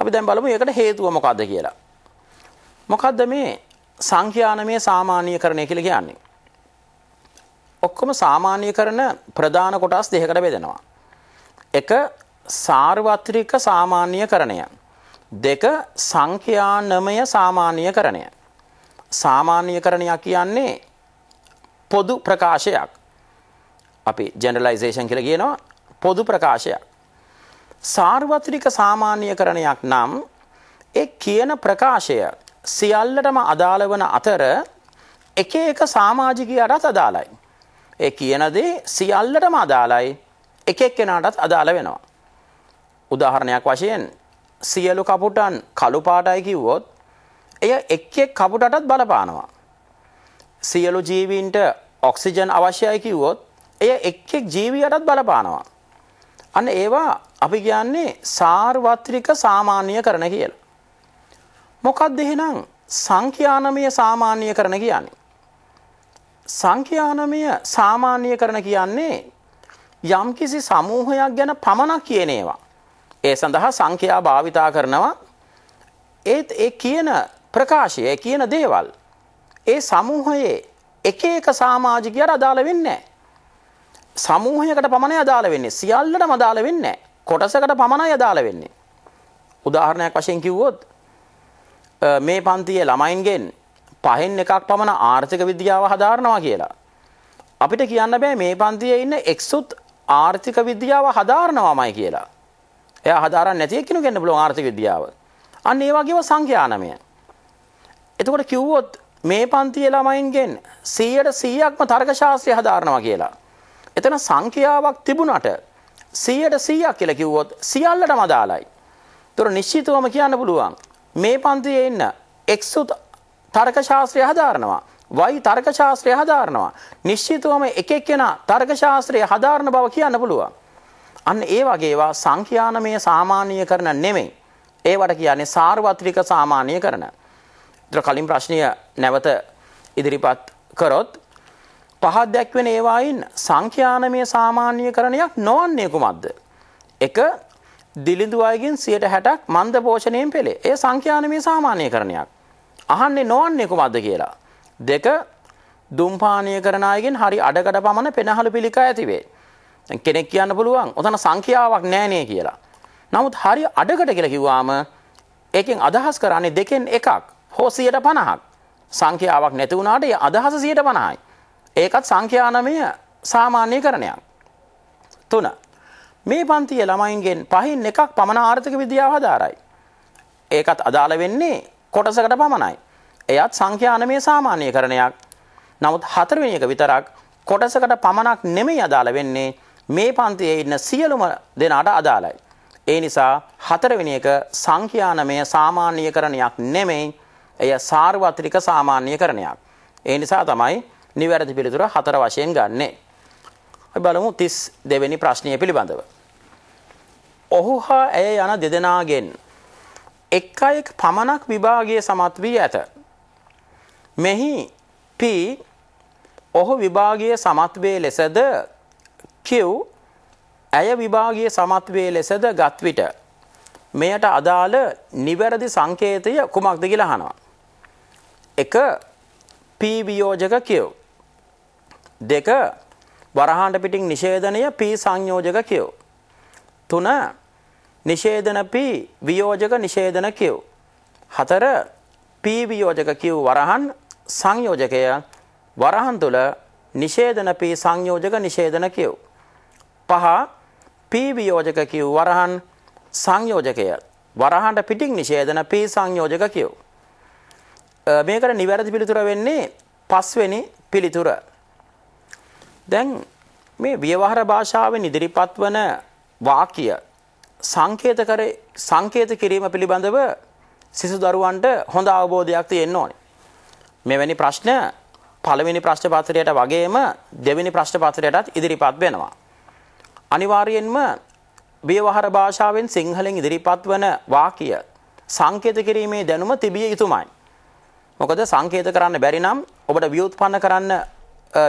අපි දැන් බලමු ඒකට හේතුව මොකද්ද කියලා. මොකද්ද මේ සංඛ්‍යානමය සාමාන්‍යීකරණය කියලා කියන්නේ? ඔක්කොම සාමාන්‍යීකරණ ප්‍රධාන කොටස් දෙකකට බෙදෙනවා. එක සාර්වත්‍රික සාමාන්‍යීකරණය. දෙක සංඛ්‍යානමය සාමාන්‍යකරණය. සාමාන්‍යකරණයක් කියන්නේ පොදු ප්‍රකාශයක්. අපි ජෙනරලයිසේෂන් කියලා කියනවා පොදු ප්‍රකාශයක්. සාර්වත්‍රික සාමාන්‍යකරණයක් නම් ඒ කියන ප්‍රකාශය සියල්ලටම අදාළ වන අතර එක එක සමාජිකයටත් අදාළයි. ඒ කියන දේ සියල්ලටම අදාළයි. එක එක්කෙනාටත් අදාළ වෙනවා. උදාහරණයක් වශයෙන් සියලු කපුටන් කළු පාටයි කිව්වොත් එය එක් එක් කපුටටත් බලපානවා. සියලු ජීවීන්ට ඔක්සිජන් අවශ්‍යයි කිව්වොත් එය එක් එක් ජීවියටත් බලපානවා. අන්න ඒවා අපි කියන්නේ සාර්වත්‍රික සාමාන්‍යකරණ කියලා. මොකක්ද එහෙනම් සංඛ්‍යානමය සාමාන්‍යකරණ කියන්නේ? සංඛ්‍යානමය සාමාන්‍යකරණ කියන්නේ යම්කිසි සමූහයක් ගැන පමණක් කියන ඒවා. ඒ සඳහා සංඛ්‍යා භාවිතා කරනවා ඒත් ඒ කියන ප්‍රකාශය කියන දේවල් ඒ සමූහයේ එක එක සමාජිකයර අදාළ වෙන්නේ සමූහයකට පමණයි අදාළ වෙන්නේ සියල්ලටම අදාළ වෙන්නේ කොටසකට පමණයි අදාළ වෙන්නේ උදාහරණයක් වශයෙන් කිව්වොත් මේ පන්තියේ ළමයින්ගෙන් පහෙන් එකක් පමණ ආර්ථික විද්‍යාව හදාරනවා කියලා. අපිට කියන්න බෑ මේ පන්තියේ ඉන්න එක්සුත් ආර්ථික විද්‍යාව හදාරනවාමයි කියලා. එයා හදාරන්න නැති එක්කිනු ගන්න පුළුවන් ආර්ථික විද්‍යාව. අන්න ඒ වගේම සංඛ්‍යා නමය. එතකොට කිව්වොත් මේ පන්තියේ ළමයින්ගෙන් 100ට 100ක්ම තර්ක ශාස්ත්‍රය හදාරනවා කියලා. එතන සංඛ්‍යාවක් තිබුණට 100ට 100ක් කියලා කිව්වොත් සියල්ලටම අදාළයි. ඒතර නිශ්චිතවම කියන්න පුළුවන් මේ පන්තියේ ඉන්න x තර්ක ශාස්ත්‍රය හදාරනවා. y තර්ක ශාස්ත්‍රය හදාරනවා. නිශ්චිතවම එක එක්කෙනා තර්ක ශාස්ත්‍රය හදාරන බව කියන්න පුළුවන්. අන්න ඒ වගේවා සංඛ්‍යානමය සාමාන්‍ය කරන නෙමෙයි. ඒවට කියන්නේ සාර්වත්‍රික සාමාන්‍ය කරන. ඉතර කලින් ප්‍රශ්නය නැවත ඉදිරිපත් කරොත් පහක් දැක්වෙන ඒවායින් සංඛ්‍යානමය සාමාන්‍ය කරණයක් නොවන්නේ කුමක්ද? එක දිලිඳු අයගෙන් 60ක් මන්ද පෝෂණයෙන් පෙළේ. ඒ සංඛ්‍යානමය සාමාන්‍ය කරණයක්. අහන්නේ නොවන්නේ කුමක්ද කියලා. දෙක දුම්පානය කරන අයගෙන් හරි අඩකට පමණ පෙනහළු පිළිකා ඇතිවේ. දැන් කෙනෙක් කියන්න පුළුවන් ඔතන සංඛ්‍යාවක් නැහැ කියලා. නමුත් හරිය අඩකට කියලා කිව්වාම ඒකෙන් අදහස් කරන්නේ දෙකෙන් එකක් හෝ 150ක්. සංඛ්‍යාවක් නැති වුණාට ඒ අදහස 150යි. ඒකත් සංඛ්‍යානමය සාමාන්‍යකරණයක්. තුන. මේ පන්තියේ ළමයින්ගෙන් පහින් එකක් පමණ ආර්ථික විද්‍යාව හදාරයි. ඒකත් අදාළ වෙන්නේ කොටසකට පමණයි. එයත් සංඛ්‍යානමය සාමාන්‍යකරණයක්. නමුත් හතරවෙනි එක විතරක් කොටසකට පමණක් නෙමෙයි අදාළ වෙන්නේ මේ පන්තියේ ඉන්න සියලුම දෙනාට අදාළයි. ඒ නිසා හතරවෙනි එක සංඛ්‍යානමය සාමාන්‍යකරණයක් නෙමෙයි. එය සාර්වත්‍රික සාමාන්‍යකරණයක්. ඒ නිසා තමයි නිවැරදි පිළිතුර හතර වශයෙන් ගන්නෙ. අපි බලමු 32 වෙනි ප්‍රශ්නය පිළිබඳව. ඔහු හා ඇය යන දෙදෙනාගෙන් එක් අයෙක් පමණක් විභාගයේ සමත් වී ඇත. මෙහි P ඔහු විභාගයේ සමත් වේ ලෙසද කිව් ඇය විභාගයේ සමත්වේ ලෙසද ගත් විට මෙයට අදාළ නිවැරදි සංකේතය කුමක්ද කියලා අහනවා. එක පී වියෝජක කියව්. දෙක වරහාණ්ඩ පිටින් නිෂේධනය පී සංයෝජක කියව්. තුන නිෂේධන පී වියෝජක නිෂේධන කියව්. හතර පී වියෝජක කියව් වරහන් සංයෝජකය වරහන් තුල නිෂේධන පී සංයෝජක නිෂේධන කියව්. පහ පී වියෝජක කිව් වරහන් සංයෝජකය වරහන්ට පිටින් නිෂේධන පී සංයෝජක කිව්. මේකට නිවැරදි පිළිතුර වෙන්නේ පස්වෙනි පිළිතුර. දැන් මේ ව්‍යවහාර භාෂාවෙන් ඉදිරිපත් වන වාක්‍ය සංකේත කර සංකේත කිරීම පිළිබඳව සිසු දරුවන්ට හොඳ අවබෝධයක් තියෙන්න ඕනේ. මෙවැනි ප්‍රශ්න පළවෙනි ප්‍රශ්න පත්‍රයට වගේම දෙවෙනි ප්‍රශ්න පත්‍රයටත් ඉදිරිපත් වෙනවා. අනිවාර්යයෙන්ම ව්‍යවහාර භාෂාවෙන් සිංහලෙන් ඉදිරිපත් වන වාක්‍ය සංකේත කිරීමේ දැනුම තිබිය යුතුමයි. මොකද සංකේත කරන්න බැරි නම් ඔබට ව්‍යුත්පන්න කරන්න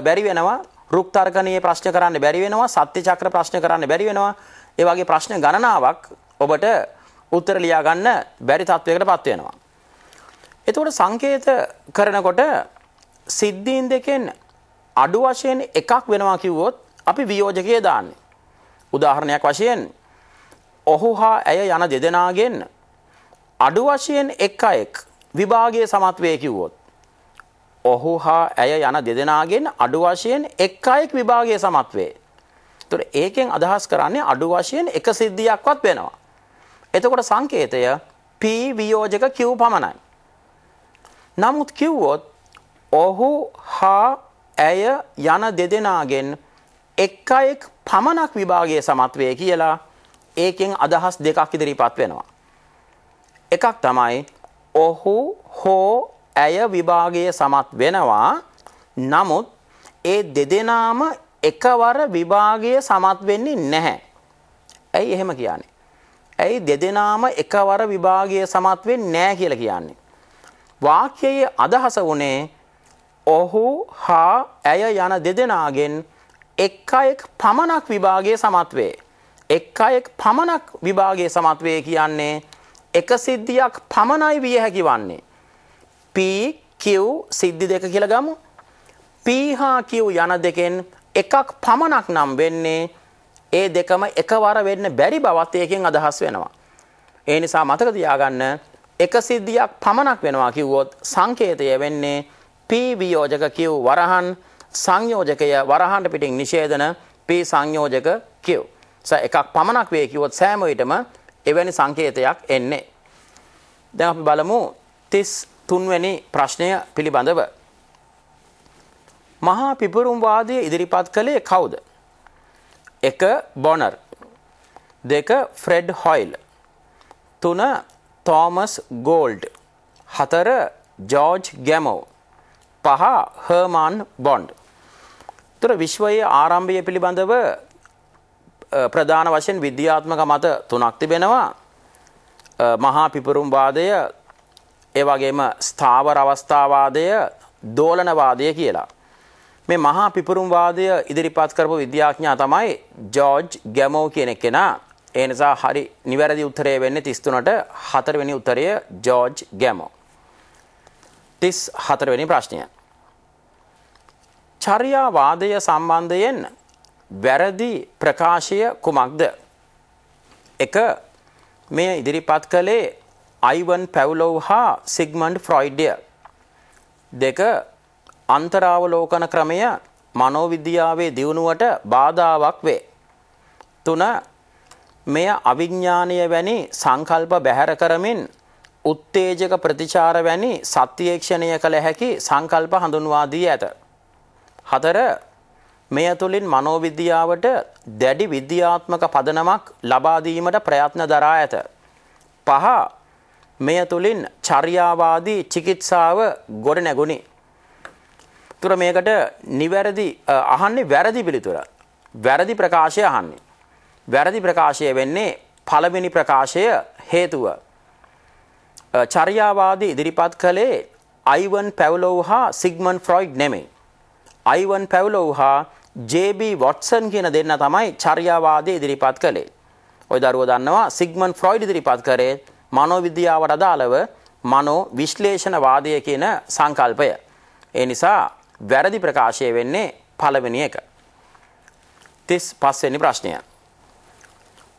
බැරි වෙනවා, රුක් තර්කණීය ප්‍රශ්න කරන්න බැරි වෙනවා, සත්‍ය චක්‍ර ප්‍රශ්න කරන්න බැරි වෙනවා. ඒ වගේ ප්‍රශ්න ගණනාවක් ඔබට උත්තර ලියා ගන්න බැරි තත්වයකටපත් වෙනවා. එතකොට සංකේත කරනකොට සිද්ධීන් දෙකෙන් අඩු වශයෙන් එකක් වෙනවා කිව්වොත් අපි වියෝජකය දාන්නේ. උදාහරණයක් වශයෙන් ඔහු හා ඇය යන දෙදෙනාගෙන් අඩු වශයෙන් එක් අයෙක් විභාගයේ සමත් වේ කිව්වොත් ඔහු හා ඇය යන දෙදෙනාගෙන් අඩු වශයෙන් එක් අයෙක් විභාගයේ සමත් වේ. ඒතර ඒකෙන් අදහස් කරන්නේ අඩු වශයෙන් එක සිද්ධියක්වත් වෙනවා. එතකොට සංකේතය P වියෝජක Q පමණයි. නමුත් කිව්වොත් ඔහු හා ඇය යන දෙදෙනාගෙන් එක් අයෙක් පමණක් විභාගයේ සමත් වේ කියලා ඒකෙන් අදහස් දෙකක් ඉදිරිපත් වෙනවා. එකක් තමයි ඔහු හෝ ඇය විභාගයේ සමත් වෙනවා. නමුත් ඒ දෙදෙනාම එකවර විභාගයේ සමත් වෙන්නේ නැහැ. ඇයි එහෙම කියන්නේ? ඇයි දෙදෙනාම එකවර විභාගයේ සමත් වෙන්නේ නැහැ කියලා කියන්නේ? වාක්‍යයේ අදහස වුණේ ඔහු හා ඇය යන දෙදෙනාගෙන් එක් අයෙක් පමණක් විභාගයේ සමත් වේ. එක් අයෙක් පමණක් විභාගයේ සමත් වේ කියන්නේ එක සිද්ධියක් පමණයි විය හැකි වන්නේ. P Q සිද්ධි දෙක කියලා ගමු. P හා Q යන දෙකෙන් එකක් පමණක් නම් වෙන්නේ ඒ දෙකම එකවර වෙන්න බැරි බවත් ඒකෙන් අදහස් වෙනවා. ඒ නිසා මතක තියාගන්න එක සිද්ධියක් පමණක් වෙනවා කිව්වොත් සංකේතය වෙන්නේ P වියෝජක Q වරහන් සංයෝජකය වරහන්ට පිටින් නිෂේධන පී සංයෝජක කිව්. ස එකක් පමණක් වේ කිවොත් සෑම විටම එවැනි සංකේතයක් එන්නේ. දැන් අපි බලමු 33 වෙනි ප්‍රශ්නය පිළිබඳව. මහා පිපුරුම් වාදය ඉදිරිපත් කළේ කවුද? 1 Bonner 2 Fred Hoyle 3 Thomas Gold 4 George Gamow පහ හර්මාන් බොන්ඩ් තොර විශ්වයේ ආරම්භය පිළිබඳව ප්‍රධාන වශයෙන් විද්‍යාත්මක මත තුනක් තිබෙනවා. මහා පිපුරුම් වාදය ඒ වගේම ස්ථාවර අවස්ථාවාදය දෝලනවාදය කියලා. මේ මහා පිපුරුම් වාදය ඉදිරිපත් කරපු විද්‍යාඥයා තමයි ජෝර්ජ් ගැමෝ කියන කෙනා. ඒ නිසා හරි නිවැරදි උත්තරය වෙන්නේ 33ට 4 වෙනි උත්තරය ජෝර්ජ් ගැමෝ. 34 වෙනි ප්‍රශ්නය. චර්යාවාදය සම්බන්ධයෙන් වැරදි ප්‍රකාශය කුමක්ද? එක මේ ඉදිරිපත් කළේ අයිවන් පැව්ලොව් හා සිග්මන්ඩ් ෆ්‍රොයිඩ්ය. දෙක අන්තරාවලෝකන ක්‍රමය මනෝවිද්‍යාවේ දියුණුවට බාධාවක් වේ. තුන මෙය අවිඥානීය වැනි සංකල්ප බැහැර කරමින් උත්තේජක ප්‍රතිචාර වැනි සත්‍යේක්ෂණය කළ හැකි සංකල්ප හඳුන්වා දී ඇත. හතර මේ ඇතුළින් මනෝවිද්‍යාවට දැඩි විද්‍යාත්මක පදනමක් ලබා දීමට ප්‍රයත්න දරා ඇත. පහ මේ ඇතුළින් චර්යාවාදී චිකිත්සාව ගොඩ නැගුණි. තුර මේකට නිවැරදි අහන්නේ වැරදි පිළිතුර. වැරදි ප්‍රකාශය අහන්නේ. වැරදි ප්‍රකාශය වෙන්නේ පළවෙනි ප්‍රකාශය හේතුව. චර්යාවාදී ඉදිරිපත් කළේ අයිවන් පැවලෝව හා සිග්මන් ෆ්‍රොයිඩ් නෙමෙයි. අයිවන් පැව්ලොව් හා ජේ.බී. වොට්සන් කියන දෙන්න තමයි චර්යාවාදය ඉදිරිපත් කළේ. ඔය දරුවෝ දන්නවා සිග්මන් ෆ්‍රොයිඩ් ඉදිරිපත් කරේ මනෝවිද්‍යාවට අදාළව මනෝ විශ්ලේෂණවාදය කියන සංකල්පය. ඒ නිසා වැරදි ප්‍රකාශය වෙන්නේ පළවෙනි එක. 35 වෙනි ප්‍රශ්නය.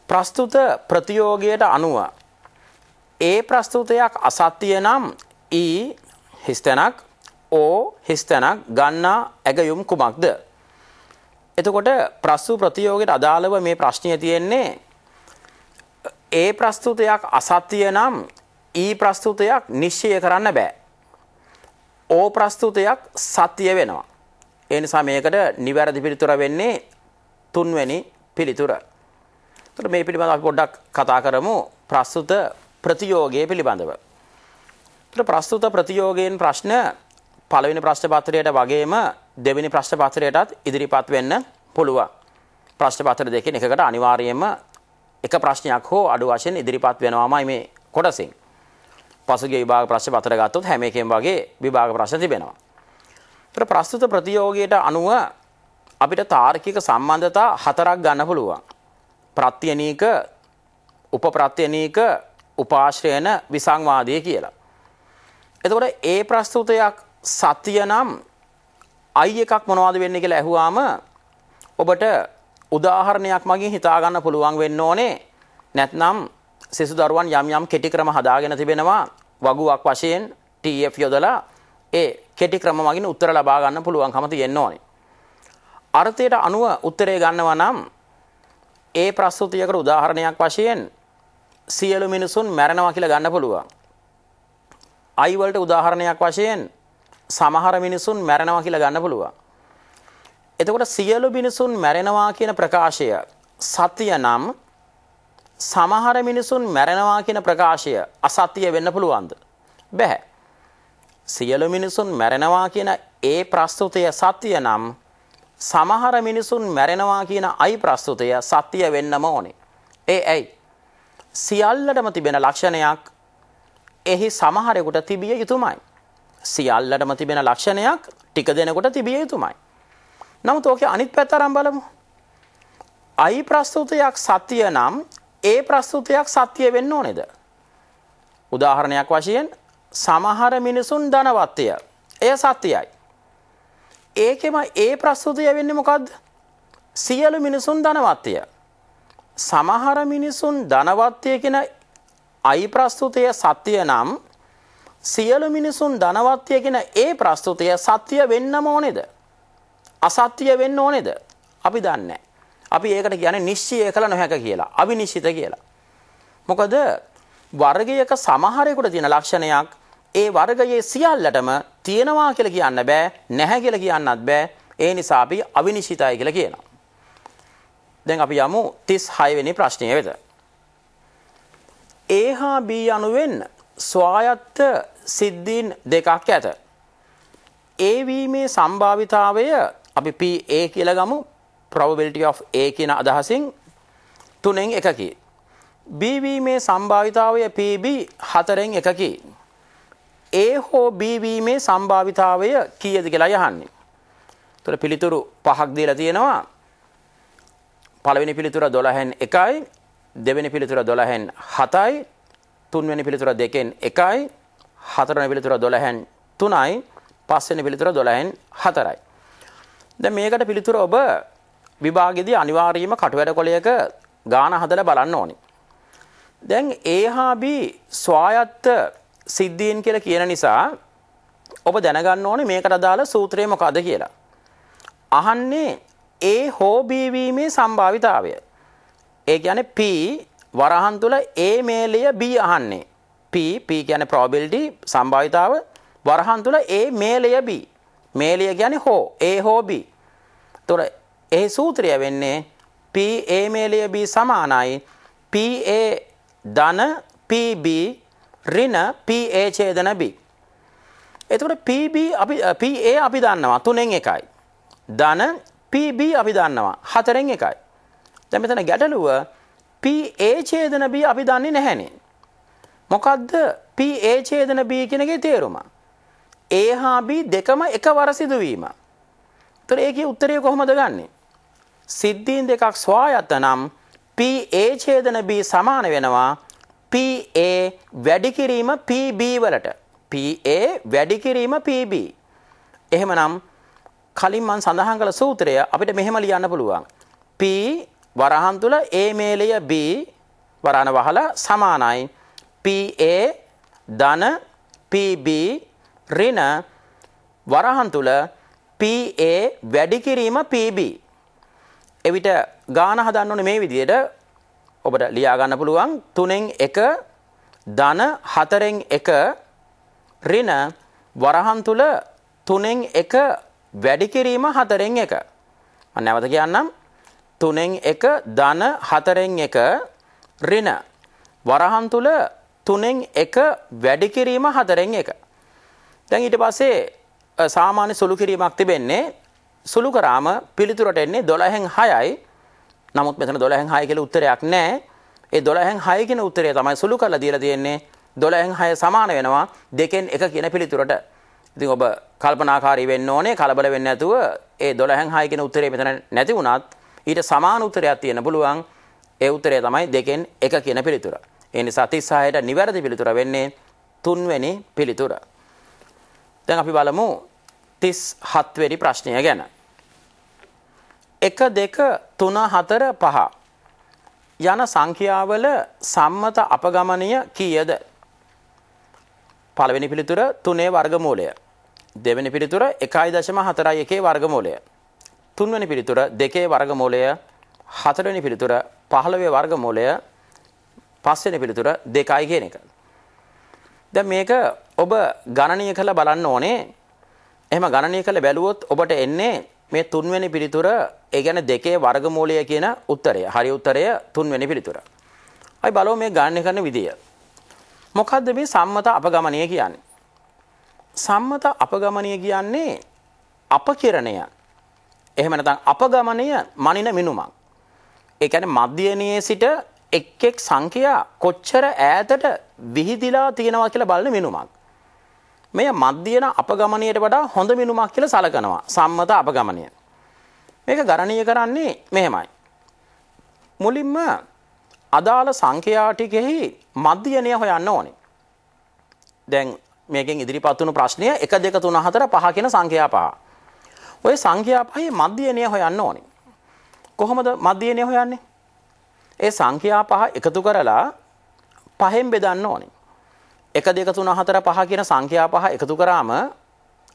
ප්‍රස්තුත ප්‍රතියෝගයට අනුව ඒ ප්‍රස්තුතයක් අසත්‍ය නම් ඊ හිස්තනක් ඕ හිස්තැනක් ගන්නා ඇගයුම් කුමක්ද. එතකොට ප්‍රස්සු ප්‍රතියෝගයට අදාළව මේ ප්‍රශ්නය තියෙන්නේ ඒ ප්‍රස්තුතයක් අසත්‍යය නම් ඊ ප්‍රස්තුතයක් නිශ්චය කරන්න බෑ. ඕ ප්‍රස්තුතයක් සත්‍යය වෙනවා. ඒ නිසා මේකට නිවැරදි පිළිතුර වෙන්නේ තුන්වැනි පිළිතුර. එතකොට මේ පිළිබඳව අපි පොඩ්ඩක් කතා කරමු ප්‍රස්තුත ප්‍රතියෝගයේ පිළිබඳව. එතකොට ප්‍රස්තුත ප්‍රතියෝගයෙන් ප්‍රශ්න පළවෙනි ප්‍රශ්න පත්‍රයට වගේම දෙවෙනි ප්‍රශ්න පත්‍රයටත් ඉදිරිපත් වෙන්න පුළුවන්. ප්‍රශ්න පත්‍ර දෙකෙන් එකකට අනිවාර්යයෙන්ම එක ප්‍රශ්නයක් හෝ අඩු වශයෙන් ඉදිරිපත් වෙනවාමයි මේ කොටසින්. පසුගිය විභාග ප්‍රශ්න පත්‍ර ගත්තොත් හැම එකෙන් වගේ විභාග ප්‍රශ්න තිබෙනවා. ඒතර ප්‍රස්තුත ප්‍රතියෝගයට අනුව අපිට තාර්කික සම්බන්ධතා හතරක් ගන්න පුළුවන්. ප්‍රත්‍යනීක, උපප්‍රත්‍යනීක, උපාශ්‍රයන, විසංවාදී කියලා. එතකොට ඒ ප්‍රස්තුතයක් සතිය නම් අයි එකක් මොනවද වෙන්නේ කියලා ඇහුවාම ඔබට උදාහරණයක් මගින් හිතා ගන්න පුළුවන් වෙන්න ඕනේ. නැත්නම් සෙසු දරුවන් යම් යම් කෙටි ක්‍රම හදාගෙන තිබෙනවා වගුවක් වශයෙන් TF යොදලා ඒ කෙටි ක්‍රම මගින් උත්තර ලබා ගන්න පුළුවන්කම තියෙන්න ඕනේ. අර්ථයට අනුව උත්තරේ ගන්නවා නම් ඒ ප්‍රස්තුතියකට උදාහරණයක් වශයෙන් සියලු මිනිසුන් මැරෙනවා කියලා ගන්න පුළුවන්. අයි වලට උදාහරණයක් වශයෙන් සමහර මිනිසුන් මැරෙනවා කියලා ගන්න පුළුවන්. එතකොට සියලු මිනිසුන් මැරෙනවා කියන ප්‍රකාශය සත්‍ය නම් සමහර මිනිසුන් මැරෙනවා කියන ප්‍රකාශය අසත්‍ය වෙන්න පුළුවන්ද? බැහැ. සියලු මිනිසුන් මැරෙනවා කියන ඒ ප්‍රස්තුතය සත්‍ය නම් සමහර මිනිසුන් මැරෙනවා කියන අයි ප්‍රස්තුතය සත්‍ය වෙන්නම ඕනේ. ඒ ඇයි? සියල්ලටම තිබෙන ලක්ෂණයක් එහි සමහරෙකුට තිබිය යුතුමයි. සියල්ලටම තිබෙන ලක්ෂණයක් ටික දෙනකොට තිබිය යුතුමයි. නමුත් ඕකේ අනිත් පැත්ත අරන් බලමු. අයි ප්‍රස්තුතයක් සත්‍ය නම් ඒ ප්‍රස්තුතයක් සත්‍ය වෙන්න ඕනේද? උදාහරණයක් වශයෙන් සමහර මිනිසුන් ධනවත්ය. එය සත්‍යයි. ඒකෙම ඒ ප්‍රස්තුතය වෙන්නේ මොකද්ද? සියලු මිනිසුන් ධනවත්ය. සමහර මිනිසුන් ධනවත්ය කියන අයි ප්‍රස්තුතය සත්‍ය නම් සියලු මිනිසුන් ධනවත්ය කියන ඒ ප්‍රස්තුතිය සත්‍ය වෙන්නම ඕනේද? අසත්‍ය වෙන්න ඕනේද? අපි දන්නේ අපි ඒකට කියන්නේ නිශ්චය කළ නොහැක කියලා. අවිනිශ්චිත කියලා. මොකද වර්ගයක සමහරෙකුට තියෙන ලක්ෂණයක් ඒ වර්ගයේ සියල්ලටම තියෙනවා කියලා කියන්න බෑ, නැහැ කියලා කියන්නත් බෑ. ඒ නිසා අපි අවිනිශ්චිතයි කියලා කියනවා. දැන් අපි යමු 36 වෙනි ප්‍රශ්නය වෙත. ඒහා බී අනුවෙන් ස්වායත්ත සිද්ධීන් දෙකක් ඇත. ඒ වීමේ සම්භාවිතාවය අපි PA කියලා ගමු probability of A කියන අදහසින් තුනෙන් එකකි. B වීමේ සම්භාවිතාවය PB හතරෙන් එකකි. A හෝ B වීමේ සම්භාවිතාවය කීයද කියලා යහන්නේ. එතකොට පිළිතුරු පහක් දීලා තියෙනවා. පළවෙනි පිළිතුර 12න් 1යි, දෙවෙනි පිළිතුර 12න් 7යි, තුන්වෙනි පිළිතුර 2න් 1යි, හතරන පිළිතුර 12න් 3යි පස්වෙනි පිළිතුර 12න් 4යි. දැන් මේකට පිළිතුර ඔබ විභාගෙදී අනිවාර්යයෙන්ම කටවැඩ කොලයක ගාන හදලා බලන්න ඕනි. දැන් A හා B ස්වායත්ත සිද්ධීන් කියලා කියන නිසා ඔබ දැනගන්න ඕනේ මේකට අදාළ සූත්‍රය මොකද්ද කියලා. අහන්නේ A හෝ B වීමේ සම්භාවිතාවය. ඒ කියන්නේ P වරහන් තුල A මේලය B අහන්නේ. P P කියන්නේ probability සම්භාවිතාව වරහන් තුල A මේලය B මේලය කියන්නේ හෝ A හෝ B එතකොට ඒ සූත්‍රය වෙන්නේ P A මේලය B සමානයි P A ධන P B ඍණ P A ඡේදන B එතකොට PB අපි PA අපි දන්නවා 3න් 1යි. ධන PB අපි දන්නවා 4න් 1යි. දැන් මෙතන ගැටලුව PA ඡේදන B අපි දන්නේ නැහැනේ. මොකද්ද P A ඡේදන B කියන එකේ තේරුම? A හා B දෙකම එකවර සිදුවීම. ඒතර ඒකේ උත්තරය කොහොමද ගන්නෙ? සිද්ධීන් දෙකක් ස්වායත්ත නම් P A ඡේදන B සමාන වෙනවා P A වැඩි කිරීම P B වලට. P A වැඩි කිරීම P B. එහෙමනම් කලින් මම සඳහන් කළ සූත්‍රය අපිට මෙහෙම ලියන්න පුළුවන්. P වරහන් තුල A මේලය B වරහන වහලා සමානයි PA ධන PB ඍණ වරහන් තුල PA වැඩි කිරීම PB එවිට ගාන හදන්න ඕනේ මේ විදිහට ඔබට ලියා ගන්න පුළුවන් 3න් 1 ධන 4න් 1 ඍණ වරහන් තුල 3න් 1 වැඩි කිරීම 4න් 1 මම නැවත කියන්නම් 3න් 1 ධන 4න් 1 ඍණ වරහන් තුල තුනෙන් එක වැඩි කිරීම හතරෙන් එක. දැන් ඊට පස්සේ සාමාන්‍ය සුළු කිරීමක් තිබෙන්නේ සුළු කරාම පිළිතුරට එන්නේ 12න් 6යි. නමුත් මෙතන 12න් 6 කියලා උත්තරයක් නැහැ. ඒ 12න් 6 කියන උත්තරය තමයි සුළු කරලා දීලා තියෙන්නේ. 12න් 6 සමාන වෙනවා 2න් 1 කියන පිළිතුරට. ඉතින් ඔබ කල්පනාකාරී වෙන්න ඕනේ කලබල වෙන්නේ නැතුව ඒ 12න් 6 කියන උත්තරේ මෙතන නැති වුණත් ඊට සමාන උත්තරයක් තියෙන්න පුළුවන්. ඒ උත්තරය තමයි 2න් 1 කියන පිළිතුර. ඒ නිසා 36ට නිවැරදි පිළිතුර වෙන්නේ තුන්වෙනි පිළිතුර. දැන් අපි බලමු 37 වෙනි ප්‍රශ්නය ගැන. 1 2 3 4 5 යන සංඛ්‍යාවල සම්මත අපගමනය කීයද? පළවෙනි පිළිතුර 3 වර්ගමූලය. දෙවෙනි පිළිතුර 1.41 වර්ගමූලය. තුන්වෙනි පිළිතුර 2 වර්ගමූලය. හතරවෙනි පිළිතුර 15 වර්ගමූලය. පස්වෙනි පිළිතුර දෙකයි කියන එක. දැන් මේක ඔබ ගණනීය කළ බලන්න ඕනේ. එහෙම ගණනීය කළ බැලුවොත් ඔබට එන්නේ මේ තුන්වෙනි පිළිතුර ඒ කියන්නේ දෙකේ වර්ගමූලය කියන උත්තරය. හරි උත්තරය තුන්වෙනි පිළිතුර. අපි බලමු මේ ගණනය කරන විදිය. මොකද්ද මේ සම්මත අපගමනය කියන්නේ? සම්මත අපගමනය කියන්නේ අපකිරණය. එහෙම නැත්නම් අපගමනය මනින මිනුමක්. ඒ කියන්නේ මධ්‍යනයේ සිට එක් එක් සංඛ්‍යා කොච්චර ඈතට විහිදිලා තියෙනවා කියලා බලන මිනුමක්. මෙය මධ්‍යන අපගමනයට වඩා හොඳ මිනුමක් කියලා සලකනවා සම්මත අපගමනය. මේක ගණනීය කරන්නේ මෙහෙමයි. මුලින්ම අදාළ සංඛ්‍යා ටිකෙහි මධ්‍යනය හොයන්න ඕනේ. දැන් මේකෙන් ඉදිරිපත් වුණු ප්‍රශ්නය 1 2 3 4 5 කියන සංඛ්‍යා පහ. ওই සංඛ්‍යා පහේ මධ්‍යනය හොයන්න ඕනේ. කොහොමද මධ්‍යනය හොයන්නේ? ඒ සංඛ්‍යා පහ එකතු කරලා පහෙන් බෙදන්න ඕනේ. 1 2 3 4 5 කියන සංඛ්‍යා පහ එකතු කරාම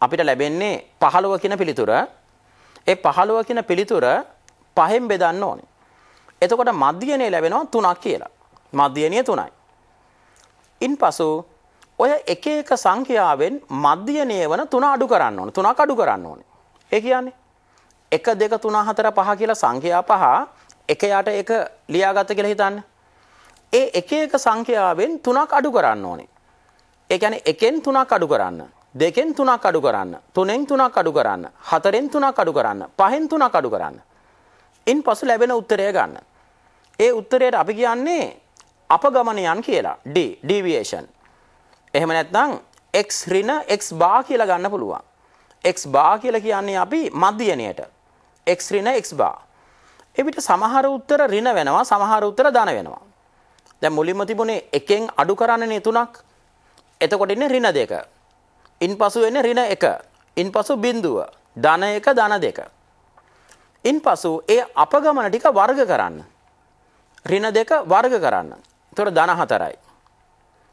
අපිට ලැබෙන්නේ 15 කියන පිළිතුර. ඒ 15 කියන පිළිතුර පහෙන් බෙදන්න ඕනේ. එතකොට මධ්‍යයනේ ලැබෙනවා 3ක් කියලා. මධ්‍යයනිය 3යි. ඉන්පසු ඔය එක එක සංඛ්‍යාවෙන් මධ්‍යයනය වන 3 අඩු කරන්න ඕනේ. 3ක් අඩු කරන්න ඕනේ. ඒ කියන්නේ 1 2 3 4 5 කියලා සංඛ්‍යා පහ එක යට එක ලියාගත්ත කියලා හිතන්න. ඒ එක එක සංඛ්‍යාවෙන් තුනක් අඩු කරන්න ඕනේ. ඒ කියන්නේ එකෙන් තුනක් අඩු කරන්න, දෙකෙන් තුනක් අඩු කරන්න, තුනෙන් තුනක් අඩු කරන්න, හතරෙන් තුනක් අඩු කරන්න, පහෙන් තුනක් අඩු කරන්න. ඉන්පසු ලැබෙන උත්තරය ගන්න. ඒ උත්තරයට අපි කියන්නේ අපගමනයන් කියලා. D deviation. එහෙම නැත්නම් x ඍණ x bar කියලා ගන්න පුළුවන්. x bar කියලා කියන්නේ අපි මධ්‍යනයට. x ඍණ x bar එවිට සමහර උත්තර ඍණ වෙනවා සමහර උත්තර ධන වෙනවා. දැන් මුලින්ම තිබුණේ එකෙන් අඩු කරන්නේ තුනක්. එතකොට ඉන්නේ ඍණ දෙක. ඉන්පසු එන්නේ ඍණ එක. ඉන්පසු බිඳුව. ධන එක ධන දෙක. ඉන්පසු ඒ අපගමන ටික වර්ග කරන්න. ඍණ දෙක වර්ග කරන්න. එතකොට ධන හතරයි.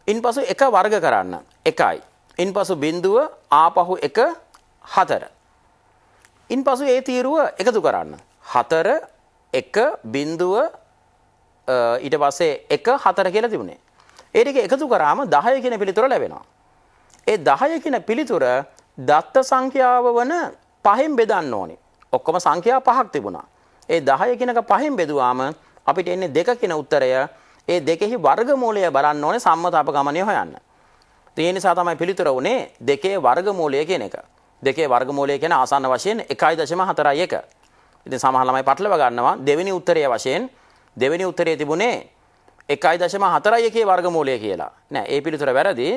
ඉන්පසු එක වර්ග කරන්න. එකයි. ඉන්පසු බිඳුව ආපහු එක හතර. ඉන්පසු ඒ තීරුව එකතු කරන්න. හතර එක බින්දුව ඊට පස්සේ එක හතර කියලා තිබුණේ. ඒ ටික එකතු කරාම 10 කියන පිළිතුර ලැබෙනවා. ඒ 10 කියන පිළිතුර දත්ත සංඛ්‍යාව වන පහෙන් බෙදන්න ඕනේ. ඔක්කොම සංඛ්‍යා පහක් තිබුණා. ඒ 10 කියනක පහෙන් බෙදුවාම අපිට එන්නේ 2 කියන උත්තරය. ඒ දෙකෙහි වර්ගමූලය බලන්න ඕනේ සම්මත අපගමනය හොයන්න. ඒ නිසා තමයි පිළිතුර උනේ 2 වර්ගමූලය කියන එක. 2 වර්ගමූලය කියන ආසන්න වශයෙන් 1.41. ඉතින් සමහර ළමයි පටලවා ගන්නවා දෙවෙනි උත්තරය වශයෙන් දෙවෙනි උත්තරේ තිබුණේ 1.4 එකේ වර්ගමූලය කියලා. නෑ ඒ පිළිතුර වැරදි.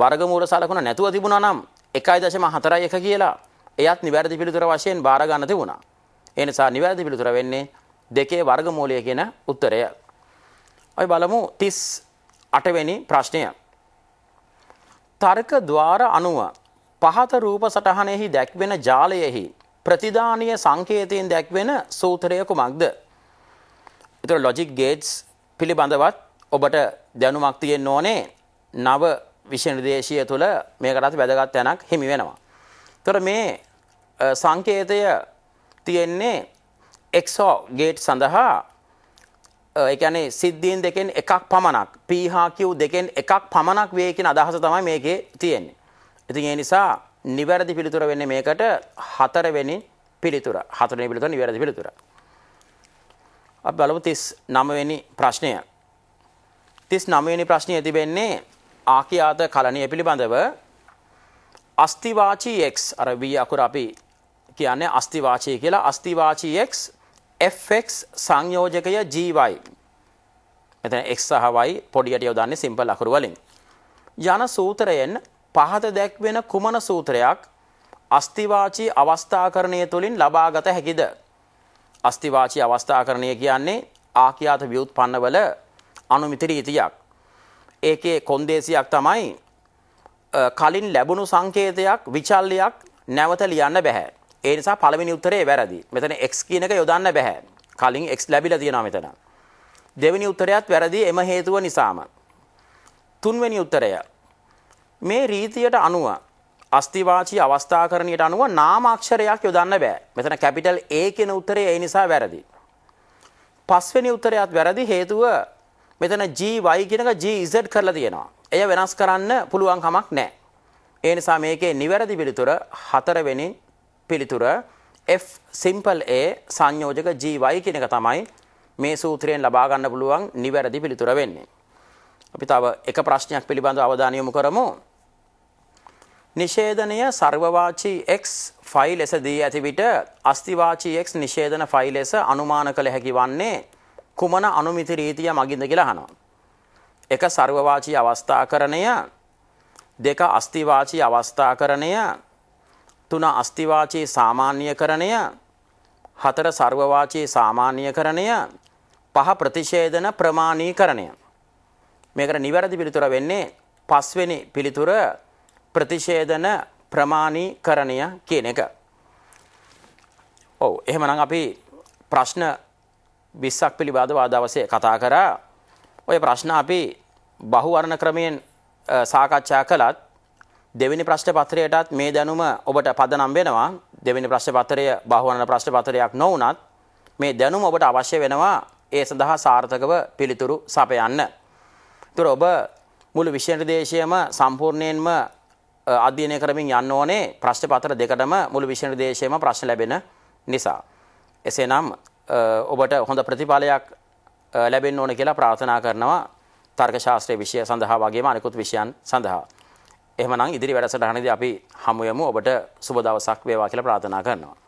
වර්ගමූල සලකුණ නැතුව තිබුණා නම් 1.41 කියලා. එයත් නිවැරදි පිළිතුර වශයෙන් බාර ගන්න තිබුණා. ඒ නිසා නිවැරදි පිළිතුර වෙන්නේ දෙකේ වර්ගමූලය කියන උත්තරය. අපි බලමු 38 වෙනි ප්‍රශ්නය. තර්ක ద్వාර අනුව පහත රූප සටහනෙහි දැක්වෙන ජාලයෙහි ප්‍රතිදානීය සංකේතයෙන් දැක්වෙන සූත්‍රය කුමක්ද? ඒතර ලොජික් ගේට්ස් පිළිබඳවත් ඔබට දැනුමක් තියෙන්න ඕනේ. නව විශ්වනිදේශය තුළ මේකටත් වැදගත් තැනක් හිමි වෙනවා. ඒතර මේ සංකේතය තියෙන්නේ එක්සෝ ගේට් සඳහා ඒ කියන්නේ සිද්ධීන් දෙකෙන් එකක් පමණක් P හා Q දෙකෙන් එකක් පමණක් වේ කියන අදහස තමයි මේකේ තියෙන්නේ. ඉතින් ඒ නිසා නිවැරදි පිළිතුර වෙන්නේ මේකට හතරවෙනි පිළිතුර. හතරවෙනි පිළිතුර නිවැරදි පිළිතුර. අපි බලමු 39 වෙනි ප්‍රශ්නය. 39 වෙනි ප්‍රශ්නය තිබෙන්නේ ආකියාත කලණිය පිළිබඳව අස්තිවාචී x අර v අකුර අපි කියන්නේ අස්තිවාචී කියලා අස්තිවාචී x fx සංයෝජකය gy මෙතන x සහ y පොඩියට යොදන්නේ සිම්පල් අකුරු වලින් යන සූත්‍රයෙන් පහත දැක්වෙන කුමන සූත්‍රයක් අස්තිවාචී අවස්ථාකරණය තුළින් ලබාගත හැකිද? අස්තිවාචී අවස්ථාකරණය කියන්නේ ආඛ්‍යාත ව්‍යුත්පන්නවල අනුමිති රීතියක්. ඒකේ කොන්දේසියක් තමයි කලින් ලැබුණු සංකේතයක් විචල්ලයක් නැවත ලියන්න බෑ. ඒ නිසා පළවෙනි උත්තරේ වැරදි. මෙතන x කියන එක යොදන්න බෑ. කලින් x ලැබිලා තියෙනවා මෙතන. දෙවෙනි උත්තරයත් වැරදි එම හේතුව නිසාම. තුන්වෙනි උත්තරය මේ රීතියට අනුව අස්තිවාචී අවස්ථාකරණයට අනුව නාමාක්ෂරයක් යොදන්න බෑ. මෙතන කැපිටල් A කියන උත්තරේ ඒ නිසා වැරදි. පස්වෙනි උත්තරයත් වැරදි හේතුව මෙතන GY කියන එක GZ කරලා තියෙනවා. එය වෙනස් කරන්න පුළුවන් කමක් නැහැ. ඒ නිසා මේකේ නිවැරදි පිළිතුර හතරවෙනි පිළිතුර F simple A සංයෝජක GY කියන එක තමයි මේ සූත්‍රයෙන් ලබා ගන්න පුළුවන් නිවැරදි පිළිතුර වෙන්නේ. අපි තව එක ප්‍රශ්නයක් පිළිබඳව අවධානය යොමු කරමු. නිෂේධනය සර්වවාචී X ෆයිල් ලෙස දී ඇති විට අස්තිවාචී X නිෂේධන ෆයිල් ලෙස අනුමාන කළ හැකි වන්නේ කුමන අනුමිති රීතිය මගින්ද කියලා අහනවා. එක සර්වවාචී අවස්ථාකරණය දෙක අස්තිවාචී අවස්ථාකරණය තුන අස්තිවාචී සාමාන්‍යකරණය හතර සර්වවාචී සාමාන්‍යකරණය පහ ප්‍රතිෂේධන ප්‍රමාණීකරණය. මේකට නිවැරදි පිළිතුර වෙන්නේ පස්වෙනි පිළිතුර ප්‍රතිශේධන ප්‍රමාණීකරණය කියන එක. ඔව් එහෙමනම් අපි ප්‍රශ්න 20ක් පිළිබඳව ආදවසේ කතා කරා. ඔය ප්‍රශ්න අපි බහුවර්ණ ක්‍රමයෙන් සාකච්ඡා කළත් දෙවෙනි ප්‍රශ්න පත්‍රයටත් මේ දැනුම ඔබට පදනම් වෙනවා. දෙවෙනි ප්‍රශ්න පත්‍රය බහුවර්ණ ප්‍රශ්න පත්‍රයක් නොවුනත් මේ දැනුම ඔබට අවශ්‍ය වෙනවා ඒ සඳහා සාර්ථකව පිළිතුරු සපයන්න. ඒතර ඔබ මුළු විශ්ව නිර්දේශයම සම්පූර්ණයෙන්ම අධ්‍යයනය කරමින් යන්න ඕනේ ප්‍රශ්න පතර දෙකටම මුළු විශ්ව දේශයේම ප්‍රශ්න ලැබෙන නිසා. එසේනම් ඔබට හොඳ ප්‍රතිඵලයක් ලැබෙන්න ඕන කියලා ප්‍රාර්ථනා කරනවා තර්ක ශාස්ත්‍රයේ විෂය සඳහා වගේම අනෙකුත් විෂයන් සඳහා. එහෙමනම් ඉදිරි වැඩසටහනදී අපි හමු යමු ඔබට සුබ දවසක් වේවා කියලා ප්‍රාර්ථනා කරනවා.